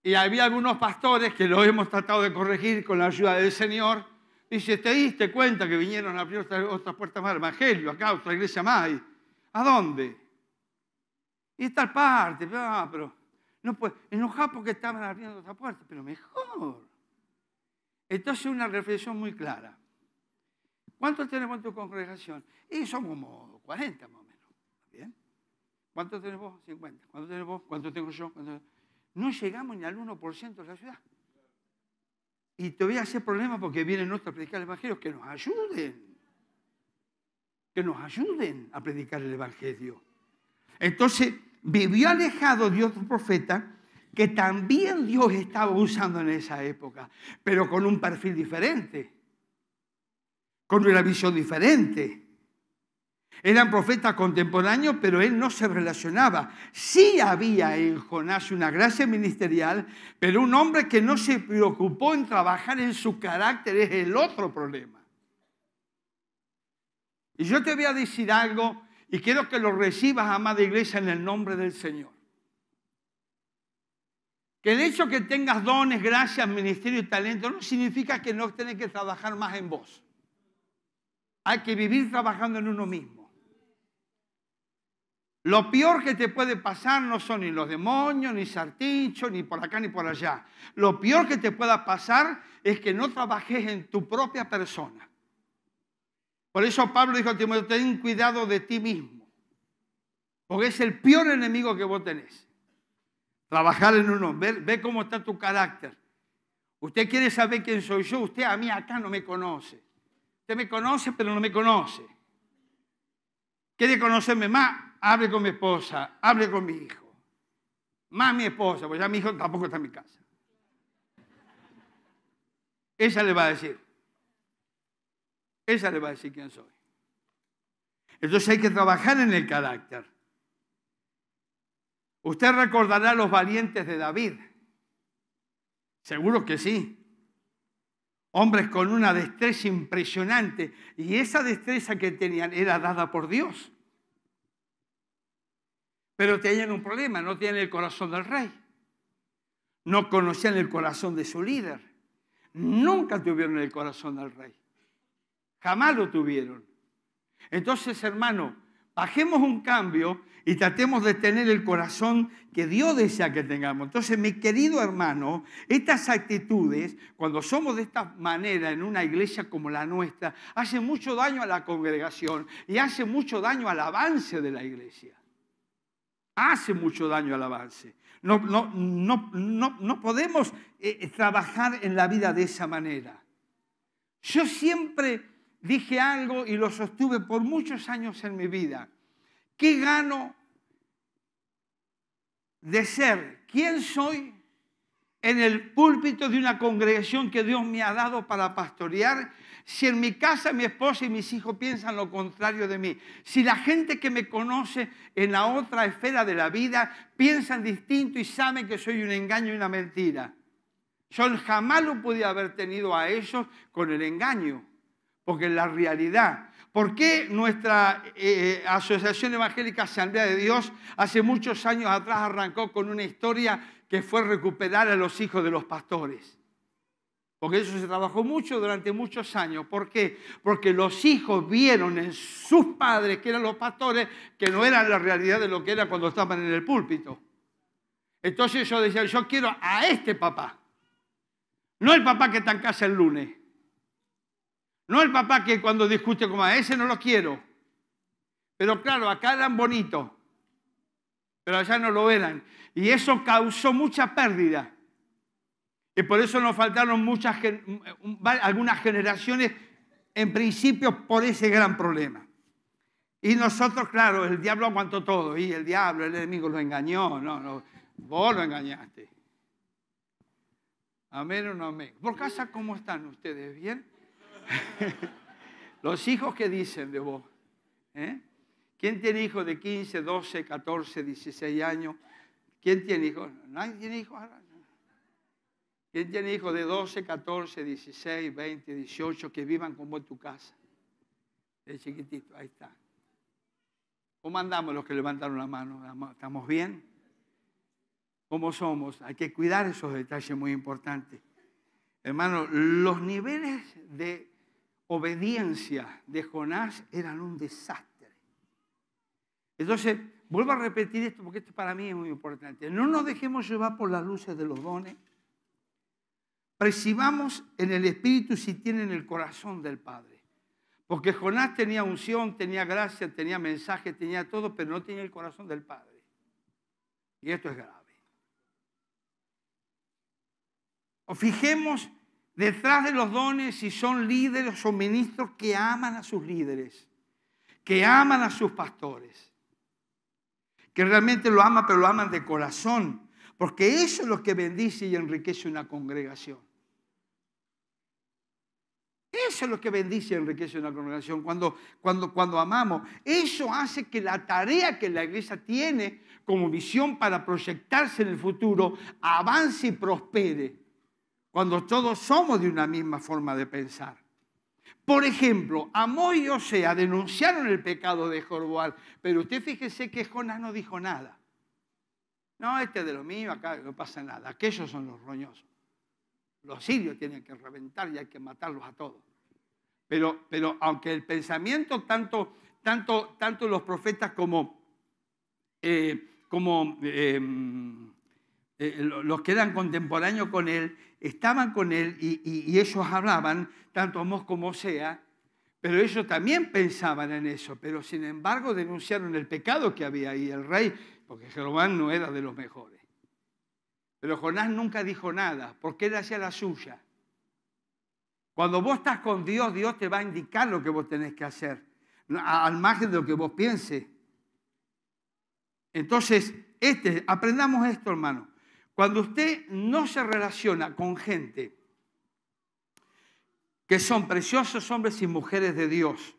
Y había algunos pastores que lo hemos tratado de corregir con la ayuda del Señor. Dice, ¿te diste cuenta que vinieron a abrir otras, puertas más? Evangelio, acá, otra iglesia más. ¿A dónde? Y tal parte. Ah, pero, no puede. Enojado porque estaban abriendo otras puertas, pero mejor. Entonces una reflexión muy clara. ¿Cuántos tenemos en tu congregación? Y son como 40 más o menos. ¿Bien? ¿Cuánto tenés vos? 50. ¿Cuánto tenés vos? ¿Cuánto tengo yo? No llegamos ni al 1% de la ciudad. Y todavía hacer problema porque vienen otros a predicar el Evangelio. Que nos ayuden. Que nos ayuden a predicar el Evangelio. Entonces, vivió alejado de otro profeta que también Dios estaba usando en esa época, pero con un perfil diferente, con una visión diferente. Eran profetas contemporáneos, pero él no se relacionaba. Sí había en Jonás una gracia ministerial, pero un hombre que no se preocupó en trabajar en su carácter es el otro problema. Y yo te voy a decir algo y quiero que lo recibas, amada iglesia, en el nombre del Señor. Que el hecho que tengas dones, gracias, ministerio y talento no significa que no tengas que trabajar más en vos. Hay que vivir trabajando en uno mismo. Lo peor que te puede pasar no son ni los demonios, ni sartichos, ni por acá, ni por allá. Lo peor que te pueda pasar es que no trabajes en tu propia persona. Por eso Pablo dijo a Timoteo, ten cuidado de ti mismo, porque es el peor enemigo que vos tenés. Trabajar en uno, ve, ve cómo está tu carácter. Usted quiere saber quién soy yo, usted a mí acá no me conoce. Usted me conoce, pero no me conoce. Quiere conocerme más, hable con mi esposa, hable con mi hijo. Más mi esposa, porque ya mi hijo tampoco está en mi casa. Esa le va a decir. esa le va a decir quién soy. Entonces hay que trabajar en el carácter. Usted recordará a los valientes de David. Seguro que sí. Hombres con una destreza impresionante. Y esa destreza que tenían era dada por Dios. Pero tenían un problema, no tienen el corazón del rey. No conocían el corazón de su líder. Nunca tuvieron el corazón del rey. Jamás lo tuvieron. Entonces, hermano, bajemos un cambio y tratemos de tener el corazón que Dios desea que tengamos. Entonces, mi querido hermano, estas actitudes, cuando somos de esta manera en una iglesia como la nuestra, hacen mucho daño a la congregación y hacen mucho daño al avance de la iglesia hace mucho daño al avance. No, podemos eh, eh, trabajar en la vida de esa manera. Yo siempre dije algo y lo sostuve por muchos años en mi vida. ¿Qué gano de ser ¿Quién soy en el púlpito de una congregación que Dios me ha dado para pastorear si en mi casa mi esposa y mis hijos piensan lo contrario de mí, si la gente que me conoce en la otra esfera de la vida piensan distinto y saben que soy un engaño y una mentira. Yo jamás lo pude haber tenido a ellos con el engaño, porque la realidad. ¿Por qué nuestra eh, eh, Asociación Evangélica Asamblea de Dios hace muchos años atrás arrancó con una historia que fue recuperar a los hijos de los pastores? Porque eso se trabajó mucho durante muchos años. ¿Por qué? Porque los hijos vieron en sus padres, que eran los pastores, que no eran la realidad de lo que era cuando estaban en el púlpito. Entonces ellos decían, yo quiero a este papá. No el papá que está en casa el lunes. No el papá que cuando discute como a ese no lo quiero. Pero claro, acá eran bonitos. Pero allá no lo eran. Y eso causó mucha pérdida. Y por eso nos faltaron muchas, algunas generaciones, en principio, por ese gran problema. Y nosotros, claro, el diablo aguantó todo. Y el diablo, el enemigo, lo engañó. No, vos lo engañaste. Amén o no amén. ¿Por casa cómo están ustedes? ¿Bien? Los hijos que dicen de vos. ¿Eh? ¿Quién tiene hijos de 15, 12, 14, 16 años? ¿Quién tiene hijos? ¿Nadie tiene hijos ahora? ¿Quién tiene hijos de 12, 14, 16, 20, 18 que vivan como en tu casa. De chiquitito, ahí está. ¿Cómo andamos los que levantaron la mano? ¿Estamos bien? ¿Cómo somos? Hay que cuidar esos detalles muy importantes. Hermano, los niveles de obediencia de Jonás eran un desastre. Entonces, vuelvo a repetir esto porque esto para mí es muy importante. No nos dejemos llevar por las luces de los dones recibamos en el Espíritu si tienen el corazón del Padre. Porque Jonás tenía unción, tenía gracia, tenía mensaje, tenía todo, pero no tenía el corazón del Padre. Y esto es grave. O fijemos detrás de los dones si son líderes o ministros que aman a sus líderes, que aman a sus pastores, que realmente lo aman, pero lo aman de corazón, porque eso es lo que bendice y enriquece una congregación. Eso es lo que bendice y enriquece una congregación, cuando, cuando, cuando amamos. Eso hace que la tarea que la iglesia tiene como visión para proyectarse en el futuro avance y prospere, cuando todos somos de una misma forma de pensar. Por ejemplo, amó y Osea denunciaron el pecado de Jorboal, pero usted fíjese que Jonás no dijo nada. No, este de lo mío, acá no pasa nada. Aquellos son los roñosos. Los sirios tienen que reventar y hay que matarlos a todos. Pero, aunque el pensamiento, tanto, tanto, tanto los profetas como, eh, como em, eh, los que eran contemporáneos con él, estaban con él y, ellos hablaban, tanto Mos como Sea, pero ellos también pensaban en eso, pero sin embargo denunciaron el pecado que había ahí el rey, porque Jeroboam no era de los mejores. Pero Jonás nunca dijo nada, porque él hacía la suya. Cuando vos estás con Dios, Dios te va a indicar lo que vos tenés que hacer, al margen de lo que vos pienses. Entonces, este, aprendamos esto, hermano. Cuando usted no se relaciona con gente que son preciosos hombres y mujeres de Dios,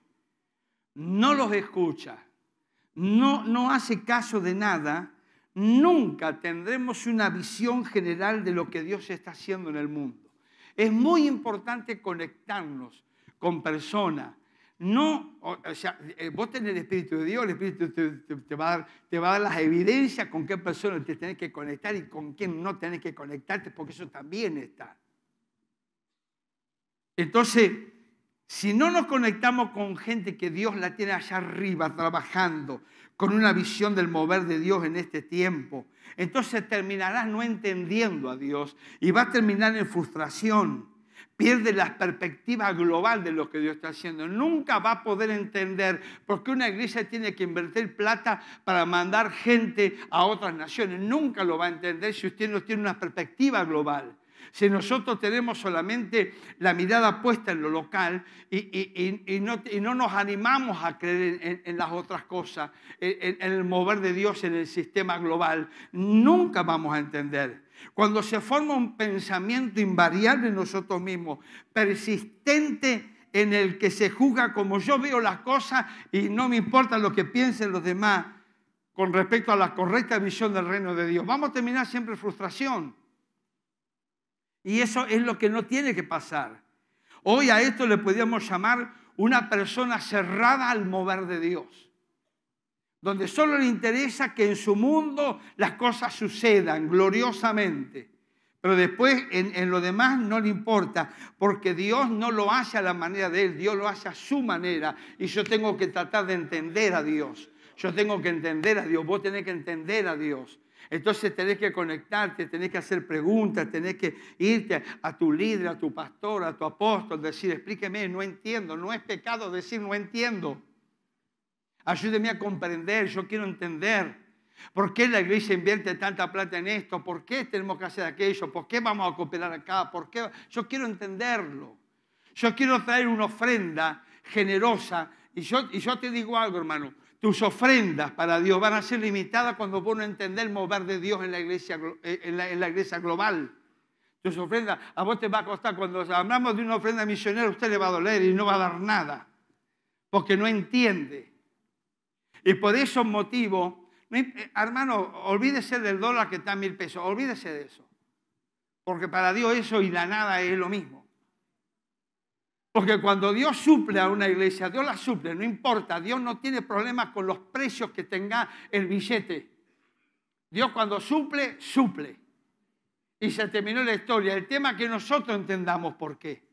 no los escucha, no, no hace caso de nada, nunca tendremos una visión general de lo que Dios está haciendo en el mundo. Es muy importante conectarnos con personas. No, eh, vos tenés el Espíritu de Dios, el Espíritu te, te, va a dar, las evidencias con qué personas te tenés que conectar y con quién no tenés que conectarte, porque eso también está. Entonces, si no nos conectamos con gente que Dios la tiene allá arriba trabajando, con una visión del mover de Dios en este tiempo. Entonces terminarás no entendiendo a Dios y va a terminar en frustración. Pierde la perspectiva global de lo que Dios está haciendo. Nunca va a poder entender por qué una iglesia tiene que invertir plata para mandar gente a otras naciones. Nunca lo va a entender si usted no tiene una perspectiva global. Si nosotros tenemos solamente la mirada puesta en lo local y, no, nos animamos a creer en, las otras cosas, en, el mover de Dios en el sistema global, nunca vamos a entender. Cuando se forma un pensamiento invariable en nosotros mismos, persistente, en el que se juzga como yo veo las cosas y no me importa lo que piensen los demás con respecto a la correcta visión del reino de Dios. Vamos a terminar siempre frustración. Y eso es lo que no tiene que pasar. Hoy a esto le podríamos llamar una persona cerrada al mover de Dios, donde solo le interesa que en su mundo las cosas sucedan gloriosamente, pero después en, lo demás no le importa, porque Dios no lo hace a la manera de él, Dios lo hace a su manera, y yo tengo que tratar de entender a Dios. Yo tengo que entender a Dios, vos tenés que entender a Dios. Entonces tenés que conectarte, tenés que hacer preguntas, tenés que irte a tu líder, a tu pastor, a tu apóstol, decir, explíqueme, no entiendo. No es pecado decir, no entiendo. Ayúdeme a comprender, yo quiero entender. ¿Por qué la iglesia invierte tanta plata en esto? ¿Por qué tenemos que hacer aquello? ¿Por qué vamos a cooperar acá? ¿Por qué? Yo quiero entenderlo. Yo quiero traer una ofrenda generosa. Y yo, y yo te digo algo, hermano tus ofrendas para Dios van a ser limitadas cuando vos no entendés el mover de Dios en la iglesia, eh, en la, iglesia global. Tus ofrendas, a vos te va a costar, cuando hablamos de una ofrenda misionera, usted le va a doler y no va a dar nada, porque no entiende. Y por esos motivos, eh, hermano, olvídese del dólar que está en mil pesos, olvídese de eso, porque para Dios eso y la nada es lo mismo. Porque cuando Dios suple a una iglesia, Dios la suple, no importa, Dios no tiene problemas con los precios que tenga el billete. Dios cuando suple, suple. Y se terminó la historia. El tema es que nosotros entendamos por qué.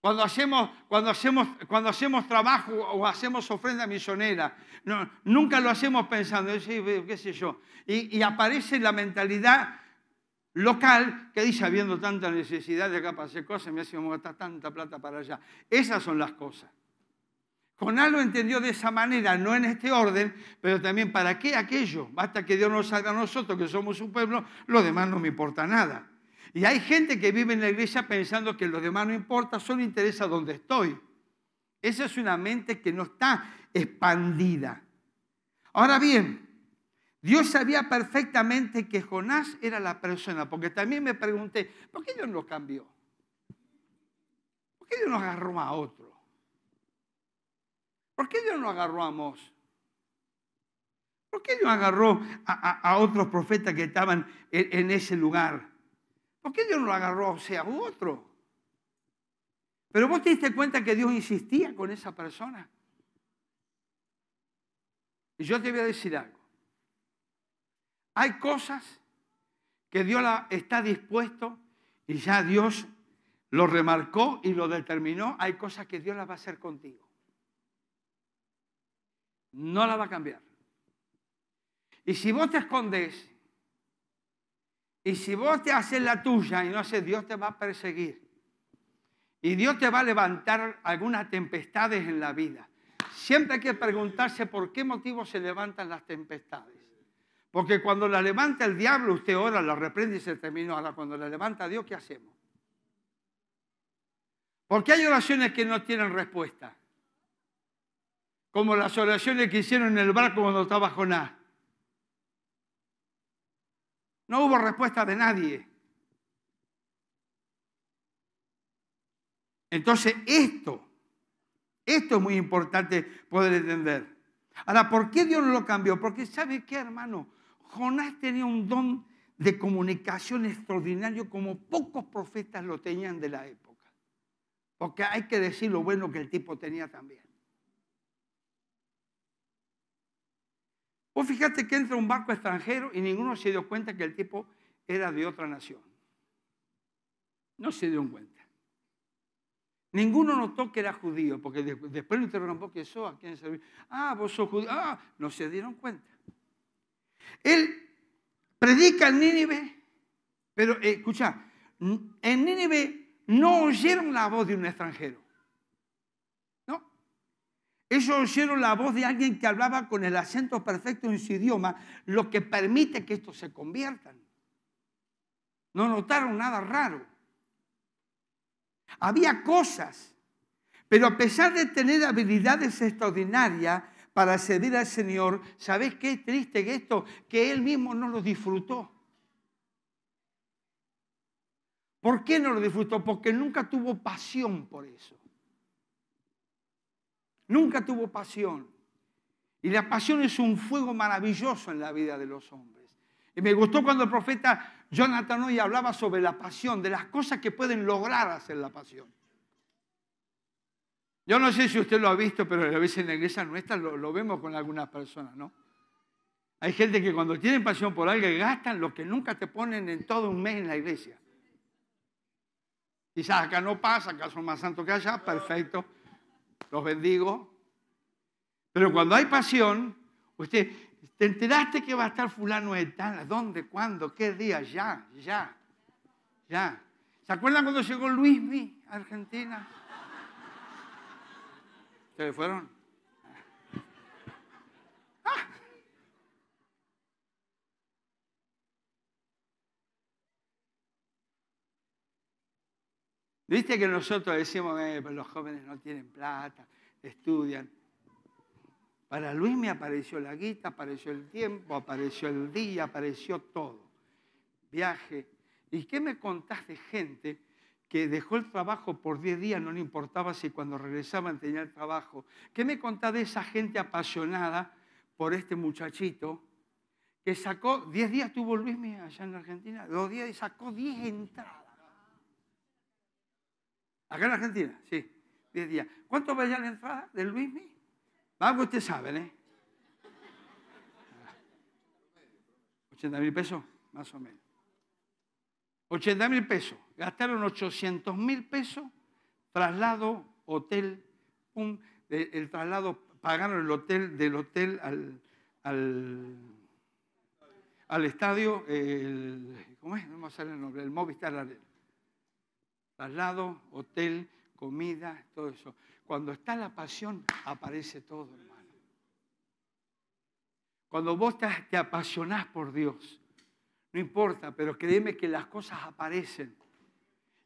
Cuando hacemos, cuando hacemos, cuando hacemos trabajo o hacemos ofrenda misionera, nunca lo hacemos pensando, qué sé yo. y aparece la mentalidad local que dice, habiendo tanta necesidad de acá para hacer cosas, me hace gastar tanta plata para allá. Esas son las cosas. Jonás lo entendió de esa manera, no en este orden, pero también para qué aquello. Basta que Dios nos salga a nosotros, que somos un pueblo, lo demás no me importa nada. Y hay gente que vive en la iglesia pensando que lo demás no importa, solo interesa donde estoy. Esa es una mente que no está expandida. Ahora bien, Dios sabía perfectamente que Jonás era la persona, porque también me pregunté, ¿por qué Dios lo cambió? ¿Por qué Dios no agarró a otro? ¿Por qué Dios no agarró a Mos? ¿Por qué Dios agarró a, otros profetas que estaban en, ese lugar? ¿Por qué Dios no agarró o sea, a otro? Pero vos te diste cuenta que Dios insistía con esa persona. Y yo te voy a decir algo. Hay cosas que Dios está dispuesto y ya Dios lo remarcó y lo determinó. Hay cosas que Dios las va a hacer contigo. No la va a cambiar. Y si vos te escondes, y si vos te haces la tuya y no haces, Dios te va a perseguir. Y Dios te va a levantar algunas tempestades en la vida. Siempre hay que preguntarse por qué motivo se levantan las tempestades. Porque cuando la levanta el diablo, usted ora, la reprende y se terminó. Ahora, cuando la levanta Dios, ¿qué hacemos? Porque hay oraciones que no tienen respuesta. Como las oraciones que hicieron en el barco cuando estaba Jonás. No hubo respuesta de nadie. Entonces, esto, esto es muy importante poder entender. Ahora, ¿por qué Dios no lo cambió? Porque, ¿sabe qué, hermano? Jonás tenía un don de comunicación extraordinario como pocos profetas lo tenían de la época. Porque hay que decir lo bueno que el tipo tenía también. Vos fíjate que entra un barco extranjero y ninguno se dio cuenta que el tipo era de otra nación. No se dieron cuenta. Ninguno notó que era judío, porque después lo interrumpió que eso, ¿A quién servís? Ah, vos sos judío. Ah, no se dieron cuenta. Él predica en Nínive, pero eh, escucha, en Nínive no oyeron la voz de un extranjero. No. Ellos oyeron la voz de alguien que hablaba con el acento perfecto en su idioma, lo que permite que estos se conviertan. No notaron nada raro. Había cosas, pero a pesar de tener habilidades extraordinarias, para servir al Señor, ¿sabéis qué es triste que esto? Que Él mismo no lo disfrutó. ¿Por qué no lo disfrutó? Porque nunca tuvo pasión por eso. Nunca tuvo pasión. Y la pasión es un fuego maravilloso en la vida de los hombres. Y me gustó cuando el profeta Jonathan hoy hablaba sobre la pasión, de las cosas que pueden lograr hacer la pasión. Yo no sé si usted lo ha visto, pero a veces en la iglesia nuestra lo, vemos con algunas personas, ¿no? Hay gente que cuando tienen pasión por algo gastan lo que nunca te ponen en todo un mes en la iglesia. Quizás acá no pasa, acá son más santos que allá, perfecto, los bendigo. Pero cuando hay pasión, usted, ¿te enteraste que va a estar fulano de tal? ¿Dónde? ¿Cuándo? ¿Qué día? Ya, ya, ya. ¿Se acuerdan cuando llegó Luismi a Argentina? ¿Se fueron? Viste que nosotros decimos, que eh, los jóvenes no tienen plata, estudian. Para Luis me apareció la guita, apareció el tiempo, apareció el día, apareció todo. Viaje. ¿Y qué me contás de gente que dejó el trabajo por 10 días, no le importaba si cuando regresaba tenía el trabajo. ¿Qué me contá de esa gente apasionada por este muchachito que sacó 10 días, tuvo Luis allá en Argentina, dos días y sacó 10 entradas? Acá en Argentina, sí, 10 días. ¿Cuánto valía la entrada de Luis Mía? Vamos, ustedes saben, ¿eh? 80 mil pesos, más o menos. 80 mil pesos. Gastaron 800 mil pesos, traslado, hotel, el, traslado, pagaron el hotel, del hotel al, estadio, el, ¿cómo es? No me salir el nombre, el Movistar Arena. Traslado, hotel, comida, todo eso. Cuando está la pasión, aparece todo, hermano. Cuando vos te, te apasionás por Dios, no importa, pero créeme que las cosas aparecen.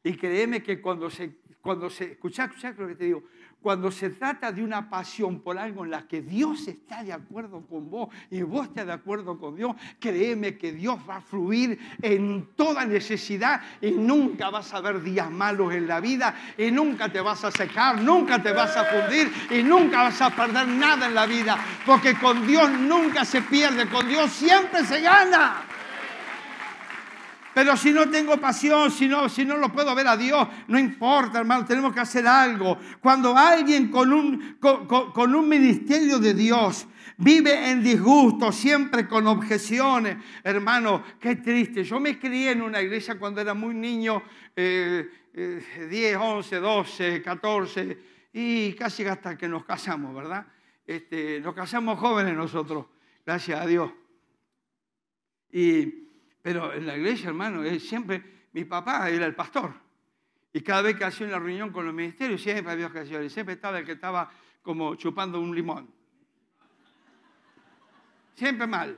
Y créeme que cuando se, cuando se, escucha, escucha lo que te digo, cuando se trata de una pasión por algo en la que Dios está de acuerdo con vos y vos estás de acuerdo con Dios, créeme que Dios va a fluir en toda necesidad y nunca vas a ver días malos en la vida y nunca te vas a secar, nunca te vas a fundir y nunca vas a perder nada en la vida, porque con Dios nunca se pierde, con Dios siempre se gana. Pero si no tengo pasión, si no, si no lo puedo ver a Dios, no importa, hermano, tenemos que hacer algo. Cuando alguien con un, con, un ministerio de Dios vive en disgusto, siempre con objeciones, hermano, qué triste. Yo me crié en una iglesia cuando era muy niño, 10, 11, 12, 14, y casi hasta que nos casamos, ¿verdad? Este, nos casamos jóvenes nosotros, gracias a Dios. Y pero en la iglesia, hermano, siempre, mi papá era el pastor. Y cada vez que hacía una reunión con los ministerios, siempre había ocasiones, siempre estaba el que estaba como chupando un limón. Siempre mal.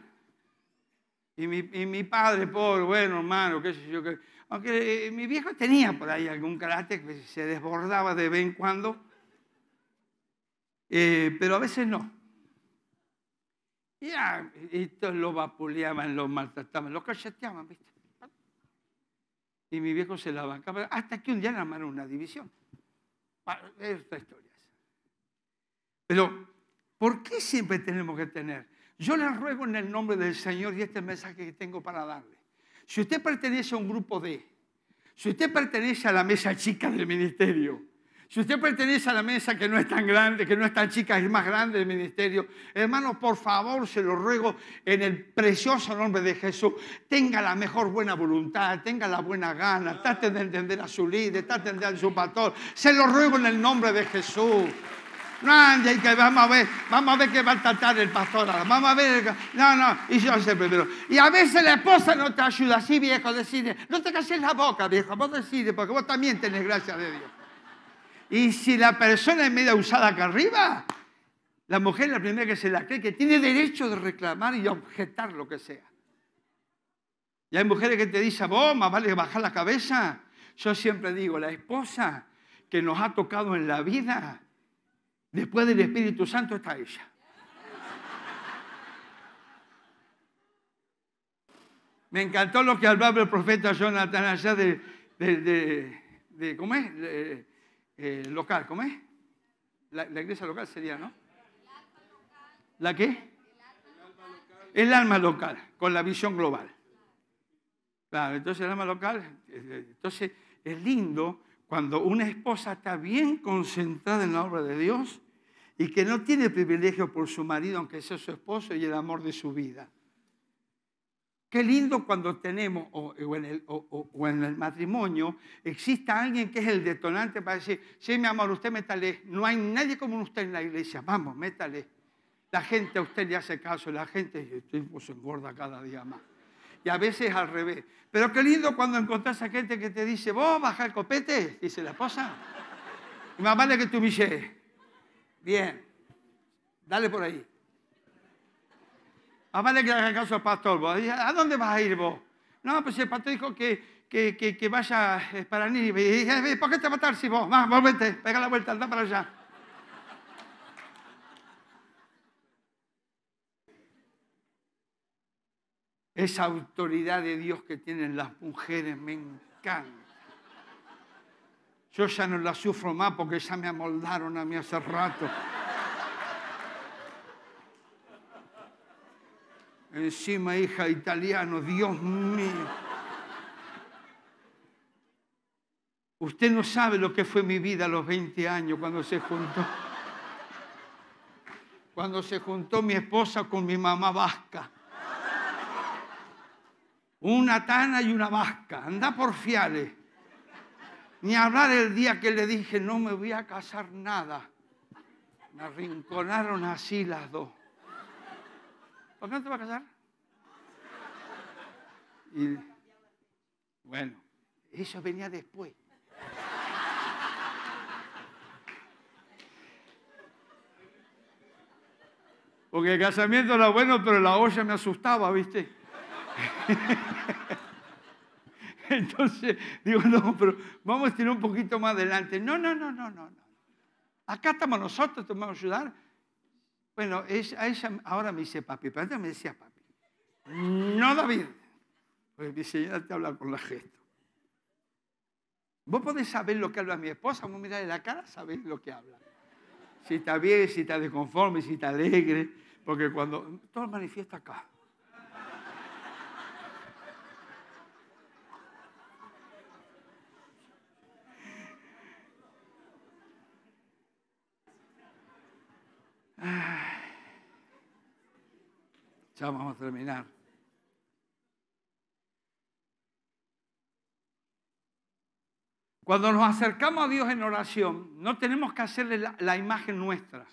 Y mi, padre, pobre, bueno, hermano, qué sé yo. Qué... Aunque eh, mi viejo tenía por ahí algún carácter que se desbordaba de vez en cuando, eh, pero a veces no. Y esto ah, estos lo vapuleaban, lo maltrataban, lo cacheteaban, ¿viste? Y mi viejo se la bancaba hasta que un día le armaron una división. Esta historia. Pero, ¿por qué siempre tenemos que tener? Yo le ruego en el nombre del Señor y este mensaje que tengo para darle. Si usted pertenece a un grupo D, si usted pertenece a la mesa chica del ministerio, si usted pertenece a la mesa que no es tan grande, que no es tan chica, es más grande el ministerio, hermano, por favor, se lo ruego en el precioso nombre de Jesús, tenga la mejor buena voluntad, tenga la buena gana, trate de entender a su líder, trate de entender a su pastor. Se lo ruego en el nombre de Jesús. No ande que vamos a ver, vamos a ver qué va a tratar el pastor. Vamos a ver. No, no, y yo sé primero. Y a veces la esposa no te ayuda, así viejo, decide, no te calles la boca, viejo, vos decides, porque vos también tenés gracia de Dios. Y si la persona es media usada acá arriba, la mujer es la primera que se la cree, que tiene derecho de reclamar y objetar lo que sea. Y hay mujeres que te dicen, vos, más vale bajar la cabeza. Yo siempre digo, la esposa que nos ha tocado en la vida, después del Espíritu Santo está ella. Me encantó lo que hablaba el profeta Jonathan allá de ¿cómo es? Eh, local, ¿cómo es? La, iglesia local sería, ¿no? ¿La qué? El alma local, con la visión global. Claro, entonces el alma local, eh, entonces es lindo cuando una esposa está bien concentrada en la obra de Dios y que no tiene privilegio por su marido, aunque sea su esposo y el amor de su vida. Qué lindo cuando tenemos, eh, o, en el, matrimonio, exista alguien que es el detonante para decir, sí, mi amor, usted métale, no hay nadie como usted en la iglesia, vamos, métale. La gente a usted le hace caso, la gente se engorda cada día más. Y a veces al revés. Pero qué lindo cuando encontrás a gente que te dice, vos baja el copete, dice la esposa. Y más vale que tú me Bien, dale por ahí. Aparte vale que caso al pastor. Vos. ¿A dónde vas a ir vos? No, pues el pastor dijo que, que, vaya eh, para Nínive. Y dije, eh, ¿por qué te a matar si vos? Va, volvete, pega la vuelta, anda para allá. Esa autoridad de Dios que tienen las mujeres me encanta. Yo ya no la sufro más porque ya me amoldaron a mí hace rato. Encima, hija italiano, Dios mío. Usted no sabe lo que fue mi vida a los 20 años cuando se juntó. Cuando se juntó mi esposa con mi mamá vasca. Una tana y una vasca. Anda por fiales. Ni hablar el día que le dije, no me voy a casar nada. Me arrinconaron así las dos. ¿Por qué no te vas a casar? bueno, eso venía después. Porque el casamiento era bueno, pero la olla me asustaba, ¿viste? Entonces digo, no, pero vamos a tirar un poquito más adelante. No, no, no, no, no. Acá estamos nosotros, te vamos a ayudar. Bueno, a ella ahora me dice papi, pero antes me decía papi. No, David. Porque mi señora te habla con la gesto. Vos podés saber lo que habla mi esposa, vos mirarle la cara, sabés lo que habla. Si está bien, si está desconforme, si está alegre. Porque cuando. Todo manifiesta acá. Ya vamos a terminar. Cuando nos acercamos a Dios en oración, no tenemos que hacerle la, imagen nuestra.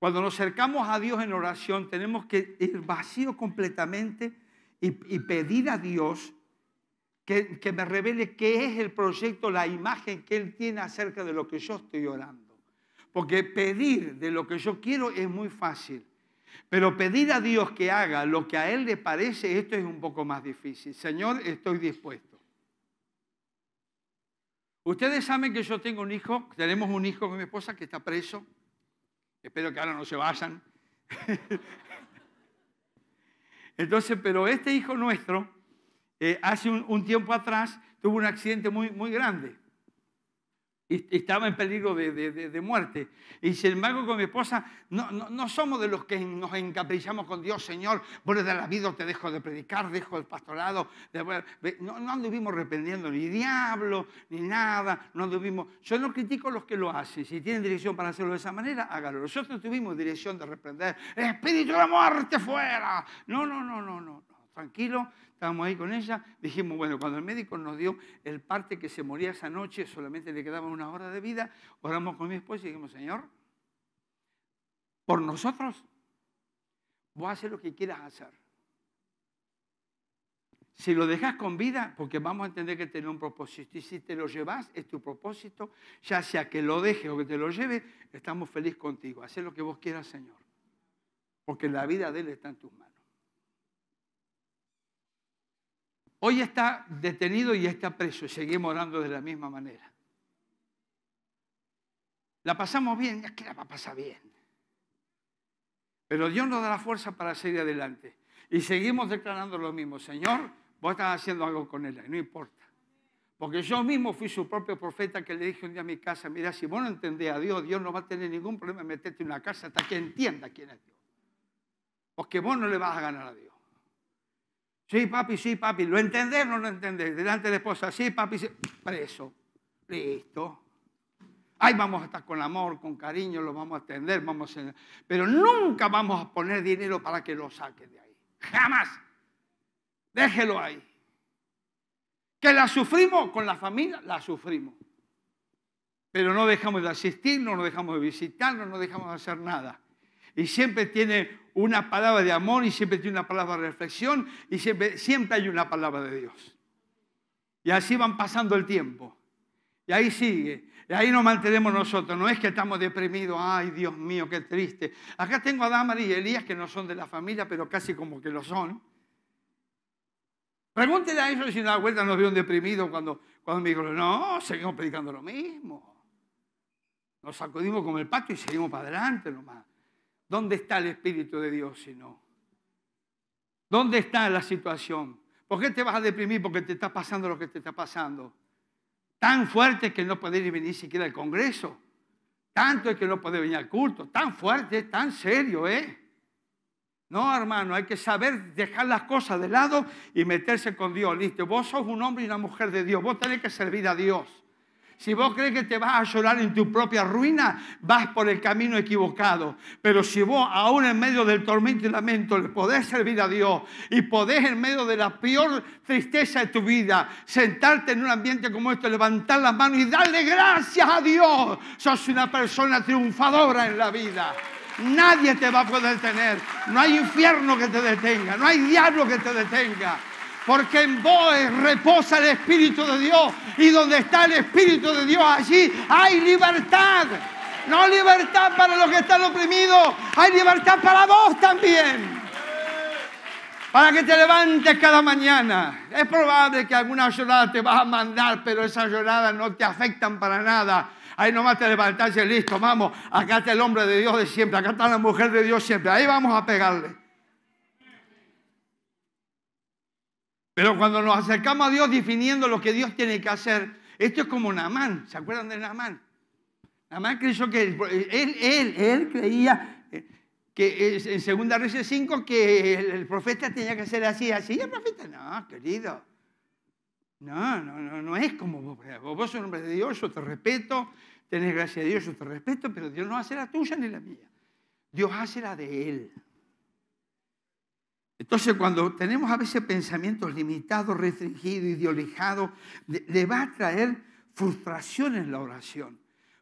Cuando nos acercamos a Dios en oración, tenemos que ir vacío completamente y, pedir a Dios que, que, me revele qué es el proyecto, la imagen que Él tiene acerca de lo que yo estoy orando. Porque pedir de lo que yo quiero es muy fácil. Pero pedir a Dios que haga lo que a Él le parece, esto es un poco más difícil. Señor, estoy dispuesto. Ustedes saben que yo tengo un hijo, tenemos un hijo con mi esposa que está preso. Espero que ahora no se vayan. Entonces, pero este hijo nuestro, eh, hace un, un, tiempo atrás, tuvo un accidente muy, muy grande. Estaba en peligro de, muerte. Y sin embargo, con mi esposa, no, somos de los que nos encaprichamos con Dios, Señor, por de la vida, te dejo de predicar, dejo el pastorado. De... No, no, anduvimos reprendiendo ni diablo, ni nada. No Yo no critico a los que lo hacen. Si tienen dirección para hacerlo de esa manera, hágalo. Nosotros tuvimos dirección de reprender. El espíritu de la muerte fuera. No, no, no, no, no. Tranquilo, estábamos ahí con ella, dijimos, bueno, cuando el médico nos dio el parte que se moría esa noche, solamente le quedaba una hora de vida, oramos con mi esposa y dijimos, Señor, por nosotros, vos haces lo que quieras hacer. Si lo dejas con vida, porque vamos a entender que tiene un propósito, y si te lo llevas, es tu propósito, ya sea que lo dejes o que te lo lleves, estamos felices contigo. Haz lo que vos quieras, Señor, porque la vida de Él está en tus manos. Hoy está detenido y está preso. y Seguimos orando de la misma manera. La pasamos bien, ya que la va a pasar bien. Pero Dios nos da la fuerza para seguir adelante. Y seguimos declarando lo mismo. Señor, vos estás haciendo algo con él, no importa. Porque yo mismo fui su propio profeta que le dije un día a mi casa, mira, si vos no entendés a Dios, Dios no va a tener ningún problema en meterte en una casa hasta que entienda quién es Dios. Porque vos no le vas a ganar a Dios. Sí, papi, sí, papi. ¿Lo entender, o no lo entender. Delante de la esposa, sí, papi, sí. Preso. Listo. Ahí vamos a estar con amor, con cariño, lo vamos a atender, vamos a... Pero nunca vamos a poner dinero para que lo saque de ahí. Jamás. Déjelo ahí. Que la sufrimos con la familia, la sufrimos. Pero no dejamos de asistirnos, no dejamos de visitarnos, no dejamos de hacer nada. Y siempre tiene una palabra de amor y siempre tiene una palabra de reflexión y siempre, siempre hay una palabra de Dios. Y así van pasando el tiempo. Y ahí sigue. Y ahí nos mantenemos nosotros. No es que estamos deprimidos. Ay, Dios mío, qué triste. Acá tengo a Damar y Elías que no son de la familia, pero casi como que lo son. Pregúntele a ellos si en la vuelta nos vieron deprimidos cuando, cuando me dijo, no, seguimos predicando lo mismo. Nos sacudimos con el pacto y seguimos para adelante nomás. ¿Dónde está el Espíritu de Dios si no? ¿Dónde está la situación? ¿Por qué te vas a deprimir porque te está pasando lo que te está pasando? Tan fuerte que no podés venir siquiera al Congreso. Tanto es que no podés venir al culto. Tan fuerte, tan serio, ¿eh? No, hermano, hay que saber dejar las cosas de lado y meterse con Dios. Listo, vos sos un hombre y una mujer de Dios. Vos tenés que servir a Dios. Si vos crees que te vas a llorar en tu propia ruina, vas por el camino equivocado. Pero si vos, aún en medio del tormento y lamento, le podés servir a Dios y podés, en medio de la peor tristeza de tu vida, sentarte en un ambiente como este, levantar las manos y darle gracias a Dios, sos una persona triunfadora en la vida. Nadie te va a poder detener. No hay infierno que te detenga. No hay diablo que te detenga. Porque en vos reposa el Espíritu de Dios. Y donde está el Espíritu de Dios, allí hay libertad. No libertad para los que están oprimidos, hay libertad para vos también. Para que te levantes cada mañana. Es probable que alguna llorada te vas a mandar, pero esas lloradas no te afectan para nada. Ahí nomás te levantas y listo, vamos. Acá está el hombre de Dios de siempre, acá está la mujer de Dios siempre. Ahí vamos a pegarle. Pero cuando nos acercamos a Dios definiendo lo que Dios tiene que hacer, esto es como Naamán, ¿se acuerdan de Namán? Namán creyó que él, él, él creía que en Segunda Reyes 5 que el, profeta tenía que ser así, así el profeta, no, querido. No, no, no, no es como vos. Vos sos un hombre de Dios, yo te respeto, tenés gracia de Dios, yo te respeto, pero Dios no hace la tuya ni la mía. Dios hace la de Él. Entonces, cuando tenemos a veces pensamientos limitados, restringidos, ideologizados, le va a traer frustración en la oración,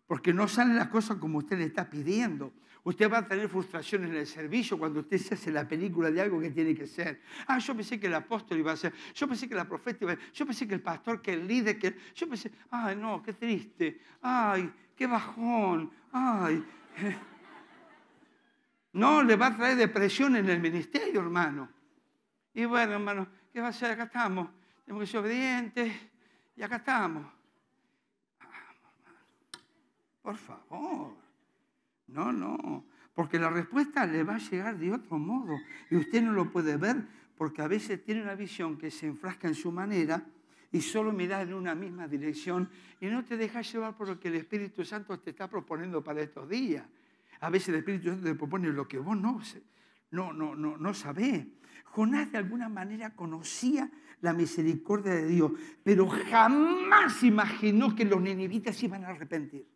porque no salen las cosas como usted le está pidiendo. Usted va a tener frustración en el servicio cuando usted se hace la película de algo que tiene que ser. Ah, yo pensé que el apóstol iba a ser, yo pensé que la profeta iba a ser, yo pensé que el pastor, que el líder, que... Yo pensé, ay no, qué triste, ay, qué bajón, ay... Eh. No, le va a traer depresión en el ministerio, hermano. Y bueno, hermano, ¿qué va a hacer? Acá estamos. Tenemos que ser obedientes y acá estamos. Por favor. No, no. Porque la respuesta le va a llegar de otro modo. Y usted no lo puede ver porque a veces tiene una visión que se enfrasca en su manera y solo mira en una misma dirección y no te dejas llevar por lo que el Espíritu Santo te está proponiendo para estos días. A veces el Espíritu Santo te propone lo que vos no, no, no, no, sabés. Jonás de alguna manera conocía la misericordia de Dios, pero jamás imaginó que los ninivitas iban a arrepentir.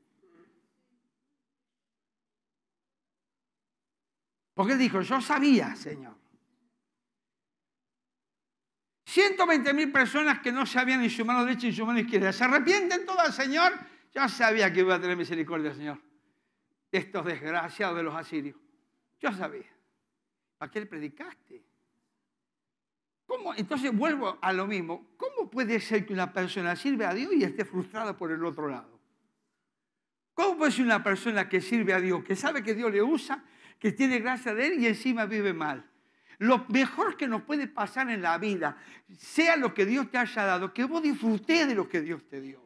Porque él dijo, yo sabía, Señor. 120 mil personas que no sabían ni su mano derecha ni su mano izquierda. ¿Se arrepienten todas, Señor? Yo sabía que iba a tener misericordia, Señor estos desgraciados de los asirios. Yo sabía. ¿Para qué le predicaste? ¿Cómo? Entonces vuelvo a lo mismo. ¿Cómo puede ser que una persona sirve a Dios y esté frustrada por el otro lado? ¿Cómo puede ser una persona que sirve a Dios, que sabe que Dios le usa, que tiene gracia de Él y encima vive mal? Lo mejor que nos puede pasar en la vida, sea lo que Dios te haya dado, que vos disfrutes de lo que Dios te dio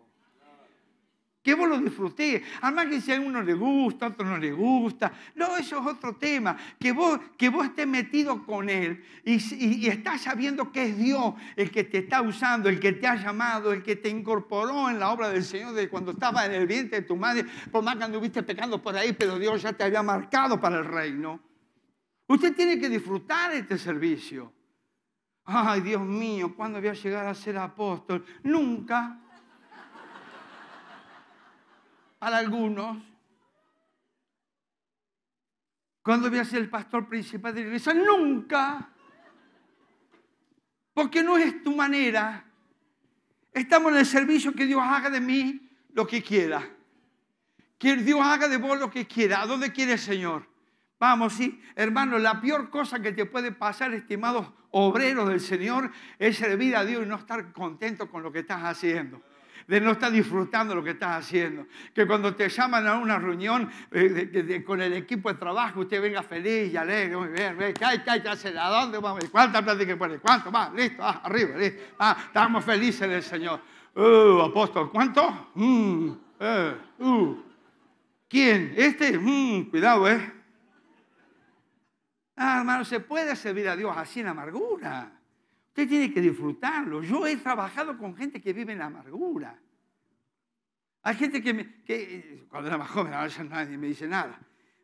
que vos lo al más que si a uno le gusta, a otro no le gusta. No, eso es otro tema. Que vos, que vos estés metido con Él y, y, y, estás sabiendo que es Dios el que te está usando, el que te ha llamado, el que te incorporó en la obra del Señor de cuando estaba en el vientre de tu madre. Por más que anduviste pecando por ahí, pero Dios ya te había marcado para el reino. Usted tiene que disfrutar este servicio. Ay, Dios mío, ¿cuándo voy a llegar a ser apóstol? Nunca para algunos. cuando voy a ser el pastor principal de la iglesia? Nunca. Porque no es tu manera. Estamos en el servicio que Dios haga de mí lo que quiera. Que Dios haga de vos lo que quiera. ¿A dónde quiere el Señor? Vamos, sí. Hermano, la peor cosa que te puede pasar, estimados obreros del Señor, es servir a Dios y no estar contento con lo que estás haciendo de no estar disfrutando lo que estás haciendo. Que cuando te llaman a una reunión eh, con el equipo de trabajo, usted venga feliz y alegre, muy bien, ¿qué ¿A dónde vamos? ¿Cuánta plata que ¿Cuánto? Va, listo, ah, arriba, Ah, estamos felices del Señor. Uh, apóstol, ¿cuánto? Mm, eh, uh. ¿Quién? ¿Este? Mm, cuidado, ¿eh? Ah, hermano, se puede servir a Dios así en amargura. Usted tiene que disfrutarlo. Yo he trabajado con gente que vive en amargura. Hay gente que, eh, cuando era más joven, ahora ya nadie me dice nada.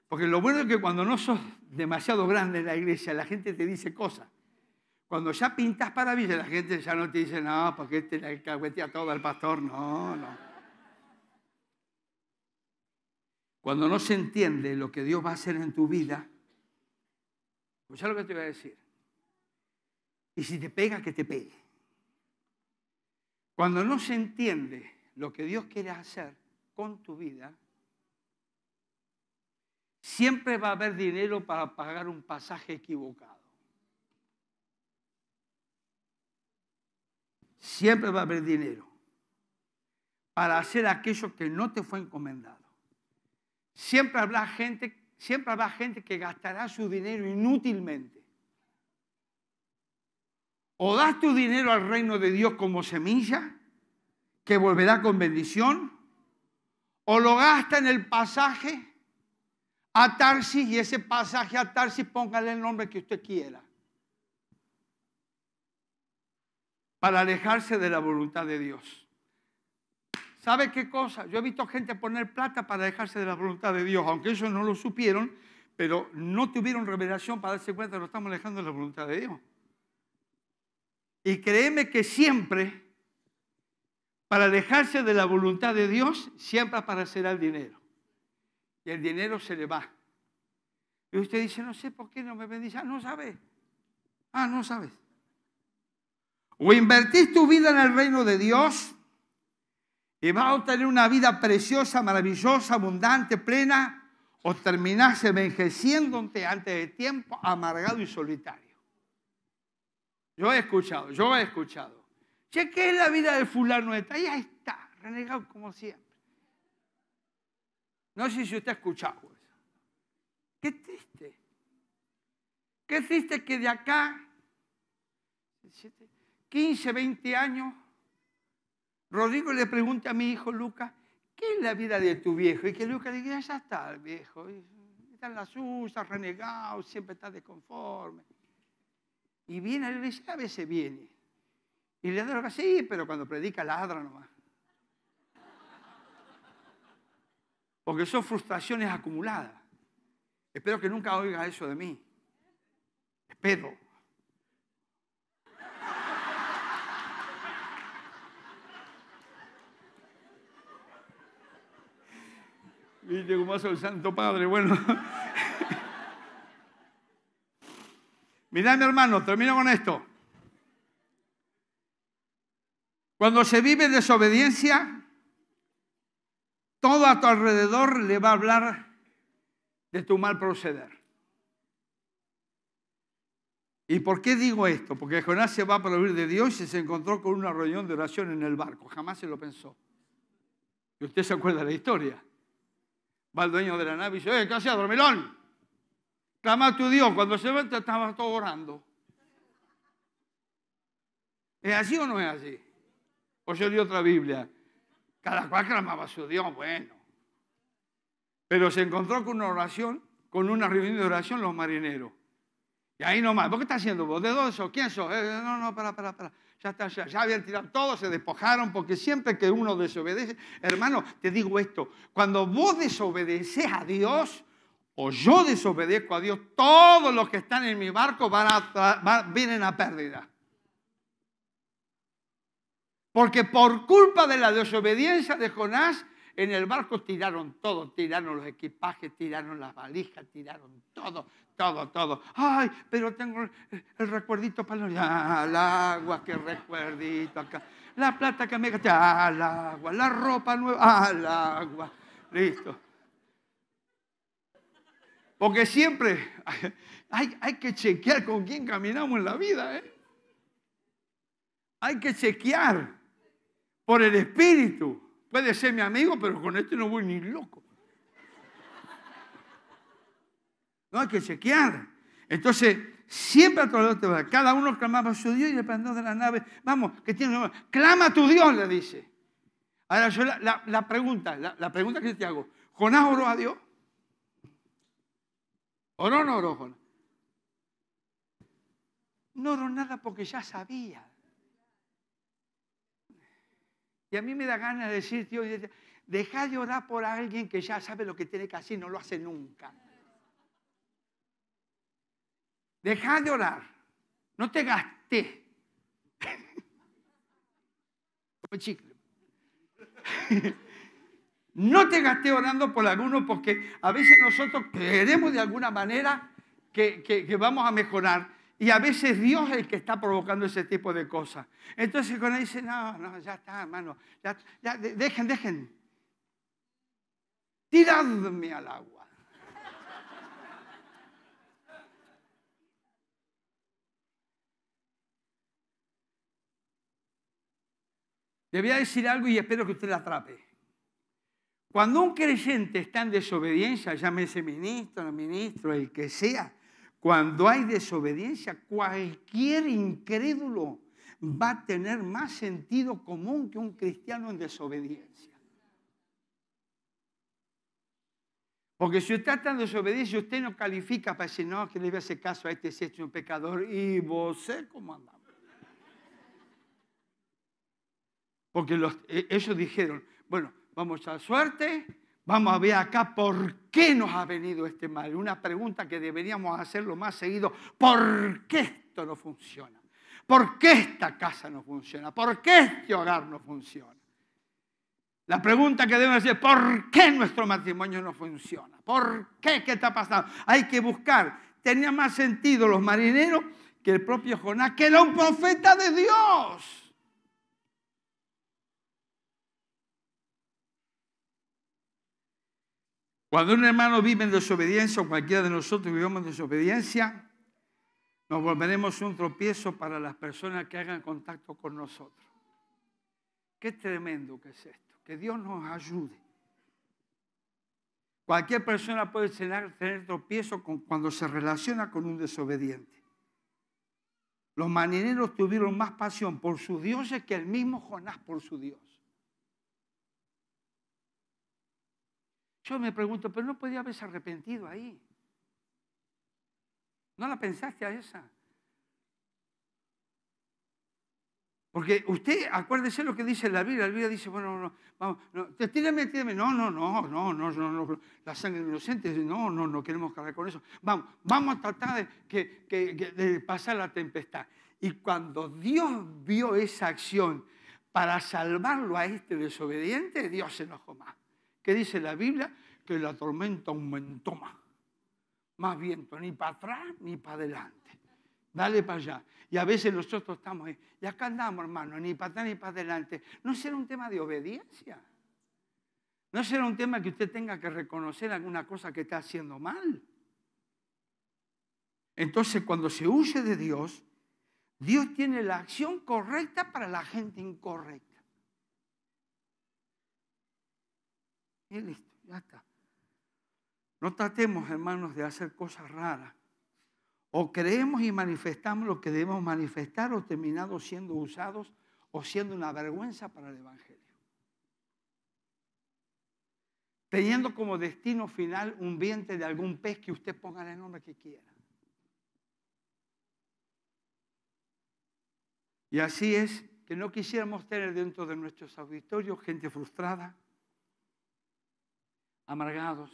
Porque lo bueno es que cuando no sos demasiado grande en la iglesia, la gente te dice cosas. Cuando ya pintas para Villa, la gente ya no te dice, nada, porque te este que cagüetea todo al pastor. No, no. Cuando no se entiende lo que Dios va a hacer en tu vida, escucha pues, lo que te voy a decir. Y si te pega, que te pegue. Cuando no se entiende lo que Dios quiere hacer con tu vida, siempre va a haber dinero para pagar un pasaje equivocado. Siempre va a haber dinero para hacer aquello que no te fue encomendado. Siempre habrá gente, siempre habrá gente que gastará su dinero inútilmente. O das tu dinero al reino de Dios como semilla, que volverá con bendición, o lo gasta en el pasaje a Tarsis y ese pasaje a Tarsis póngale el nombre que usted quiera. Para alejarse de la voluntad de Dios. ¿Sabe qué cosa? Yo he visto gente poner plata para alejarse de la voluntad de Dios, aunque ellos no lo supieron, pero no tuvieron revelación para darse cuenta que nos estamos alejando de la voluntad de Dios. Y créeme que siempre, para alejarse de la voluntad de Dios, siempre aparecerá el dinero. Y el dinero se le va. Y usted dice, no sé por qué no me bendice. Ah, no sabes. Ah, no sabes. O invertís tu vida en el reino de Dios y vas a obtener una vida preciosa, maravillosa, abundante, plena, o terminás envejeciéndote antes de tiempo, amargado y solitario. Yo he escuchado, yo he escuchado. Che, ¿qué es la vida de fulano? ahí está, renegado como siempre. No sé si usted ha escuchado eso. Qué triste. Qué triste que de acá, 15, 20 años, Rodrigo le pregunta a mi hijo Lucas, ¿qué es la vida de tu viejo? Y que Lucas le diga, ya está el viejo. Está en la suya, renegado, siempre está desconforme. Y viene a la iglesia, a veces viene. Y le lo que sí, pero cuando predica ladra nomás. Porque son frustraciones acumuladas. Espero que nunca oiga eso de mí. Espero. Viste cómo hace el Santo Padre. Bueno. Mirá, mi hermano, termino con esto. Cuando se vive desobediencia, todo a tu alrededor le va a hablar de tu mal proceder. ¿Y por qué digo esto? Porque Jonás se va a prohibir de Dios y se encontró con una reunión de oración en el barco. Jamás se lo pensó. Y usted se acuerda de la historia. Va el dueño de la nave y dice, ¡eh, qué haces, dormilón! Clama a tu Dios. Cuando se levanta, estaba todo orando. ¿Es así o no es así? O yo leí otra Biblia. Cada cual clamaba a su Dios, bueno. Pero se encontró con una oración, con una reunión de oración los marineros. Y ahí nomás, ¿vos qué estás haciendo vos? ¿De dónde sos? ¿Quién sos? Eh, no, no, para, para, para. Ya está, ya, ya habían tirado todo, se despojaron, porque siempre que uno desobedece, hermano, te digo esto, cuando vos desobedeces a Dios, o yo desobedezco a Dios, todos los que están en mi barco van a, vienen a pérdida. Porque por culpa de la desobediencia de Jonás, en el barco tiraron todo, tiraron los equipajes, tiraron las valijas, tiraron todo, todo, todo. Ay, pero tengo el, recuerdito para la el agua, qué recuerdito acá. La plata que me gasté, ah, al agua. La ropa nueva, al ah, agua. Listo. Porque siempre hay, que chequear con quién caminamos en la vida. ¿eh? Hay que chequear por el espíritu. Puede ser mi amigo, pero con este no voy ni loco. No hay que chequear. Entonces, siempre a todos los cada uno clamaba a su Dios y le de la nave, vamos, que tiene clama a tu Dios, le dice. Ahora yo la, pregunta, la, pregunta que te hago, ¿Jonás oró a Dios? ¿Oro, o no oró? No oró nada porque ya sabía. Y a mí me da ganas de decir, tío, deja de orar por alguien que ya sabe lo que tiene que hacer y no lo hace nunca. Deja de orar. No te gastes. chicle. No te gaste orando por alguno porque a veces nosotros queremos de alguna manera que, vamos a mejorar y a veces Dios es el que está provocando ese tipo de cosas. Entonces cuando dice, no, no, ya está, hermano, dejen, dejen. Tiradme al agua. Le voy a decir algo y espero que usted la atrape. Cuando un creyente está en desobediencia, llámese ministro, ministro, el que sea, cuando hay desobediencia, cualquier incrédulo va a tener más sentido común que un cristiano en desobediencia. Porque si usted está en desobediencia, usted no califica para decir, no, que le voy a hacer caso a este sexto un pecador. Y vos cómo andamos. Porque e, ellos dijeron, bueno, vamos a suerte, vamos a ver acá por qué nos ha venido este mal. Una pregunta que deberíamos hacerlo más seguido, ¿por qué esto no funciona? ¿Por qué esta casa no funciona? ¿Por qué este hogar no funciona? La pregunta que debemos hacer, ¿por qué nuestro matrimonio no funciona? ¿Por qué? ¿Qué está pasando? Hay que buscar. Tenía más sentido los marineros que el propio Jonás, que era un profeta de Dios. Cuando un hermano vive en desobediencia o cualquiera de nosotros vivimos en desobediencia, nos volveremos un tropiezo para las personas que hagan contacto con nosotros. Qué tremendo que es esto. Que Dios nos ayude. Cualquier persona puede tener, tropiezo cuando se relaciona con un desobediente. Los manineros tuvieron más pasión por sus dioses que el mismo Jonás por su Dios. Yo me pregunto, pero no podía haberse arrepentido ahí. No la pensaste a esa. Porque usted, acuérdese lo que dice la Biblia. La Biblia dice, bueno, no, vamos, no, tírame, No, no, no, no, no, no, no, la sangre inocente, no, no, no queremos cargar con eso. Vamos, vamos a tratar de, que, que, de pasar la tempestad. Y cuando Dios vio esa acción para salvarlo a este desobediente, Dios se enojó más. ¿Qué dice la Biblia que la tormenta aumentó más. Más viento, ni para atrás ni para adelante. Dale para allá. Y a veces nosotros estamos ahí. Y acá andamos, hermano, ni para atrás ni para adelante. ¿No será un tema de obediencia? ¿No será un tema que usted tenga que reconocer alguna cosa que está haciendo mal? Entonces, cuando se huye de Dios, Dios tiene la acción correcta para la gente incorrecta. Eh, listo, ya está. No tratemos, hermanos, de hacer cosas raras. O creemos y manifestamos lo que debemos manifestar o terminamos siendo usados o siendo una vergüenza para el Evangelio. Teniendo como destino final un vientre de algún pez que usted ponga el nombre que quiera. Y así es que no quisiéramos tener dentro de nuestros auditorios gente frustrada, amargados,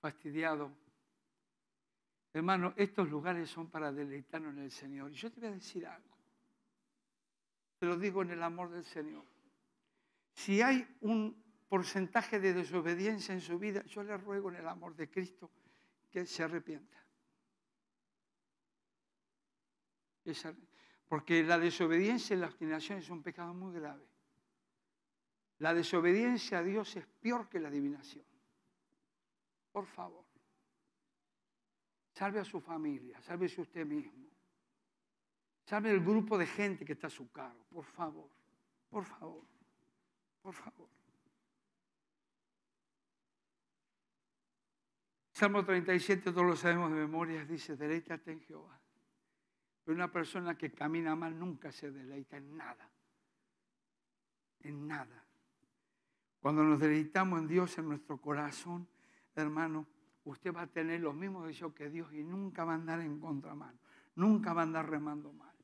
fastidiados. Hermano, estos lugares son para deleitarnos en el Señor. Y yo te voy a decir algo. Te lo digo en el amor del Señor. Si hay un porcentaje de desobediencia en su vida, yo le ruego en el amor de Cristo que se arrepienta. Porque la desobediencia y la obstinación es un pecado muy grave. La desobediencia a Dios es peor que la adivinación. Por favor, salve a su familia, sálvese usted mismo. Salve el grupo de gente que está a su cargo, por favor, por favor, por favor. Salmo 37, todos lo sabemos de memoria, dice, deleítate en Jehová. una persona que camina mal nunca se deleita en nada, en nada. Cuando nos deleitamos en Dios, en nuestro corazón, hermano, usted va a tener los mismos deseos que Dios y nunca va a andar en contramano, nunca va a andar remando mal.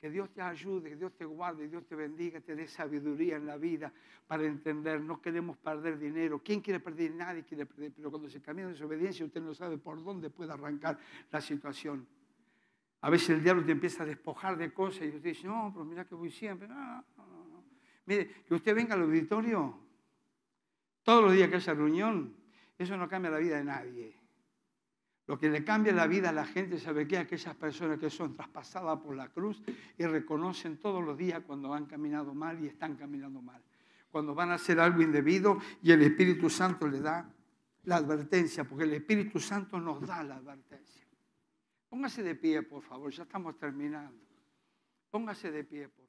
Que Dios te ayude, que Dios te guarde, que Dios te bendiga, te dé sabiduría en la vida para entender. No queremos perder dinero. ¿Quién quiere perder? Nadie quiere perder. Pero cuando se camina en desobediencia, usted no sabe por dónde puede arrancar la situación. A veces el diablo te empieza a despojar de cosas y usted dice, no, pero mira que voy siempre. Mire, que usted venga al auditorio todos los días que esa reunión, eso no cambia la vida de nadie. Lo que le cambia la vida a la gente sabe que aquellas personas que son traspasadas por la cruz y reconocen todos los días cuando han caminado mal y están caminando mal. Cuando van a hacer algo indebido y el Espíritu Santo le da la advertencia, porque el Espíritu Santo nos da la advertencia. Póngase de pie, por favor, ya estamos terminando. Póngase de pie, por favor.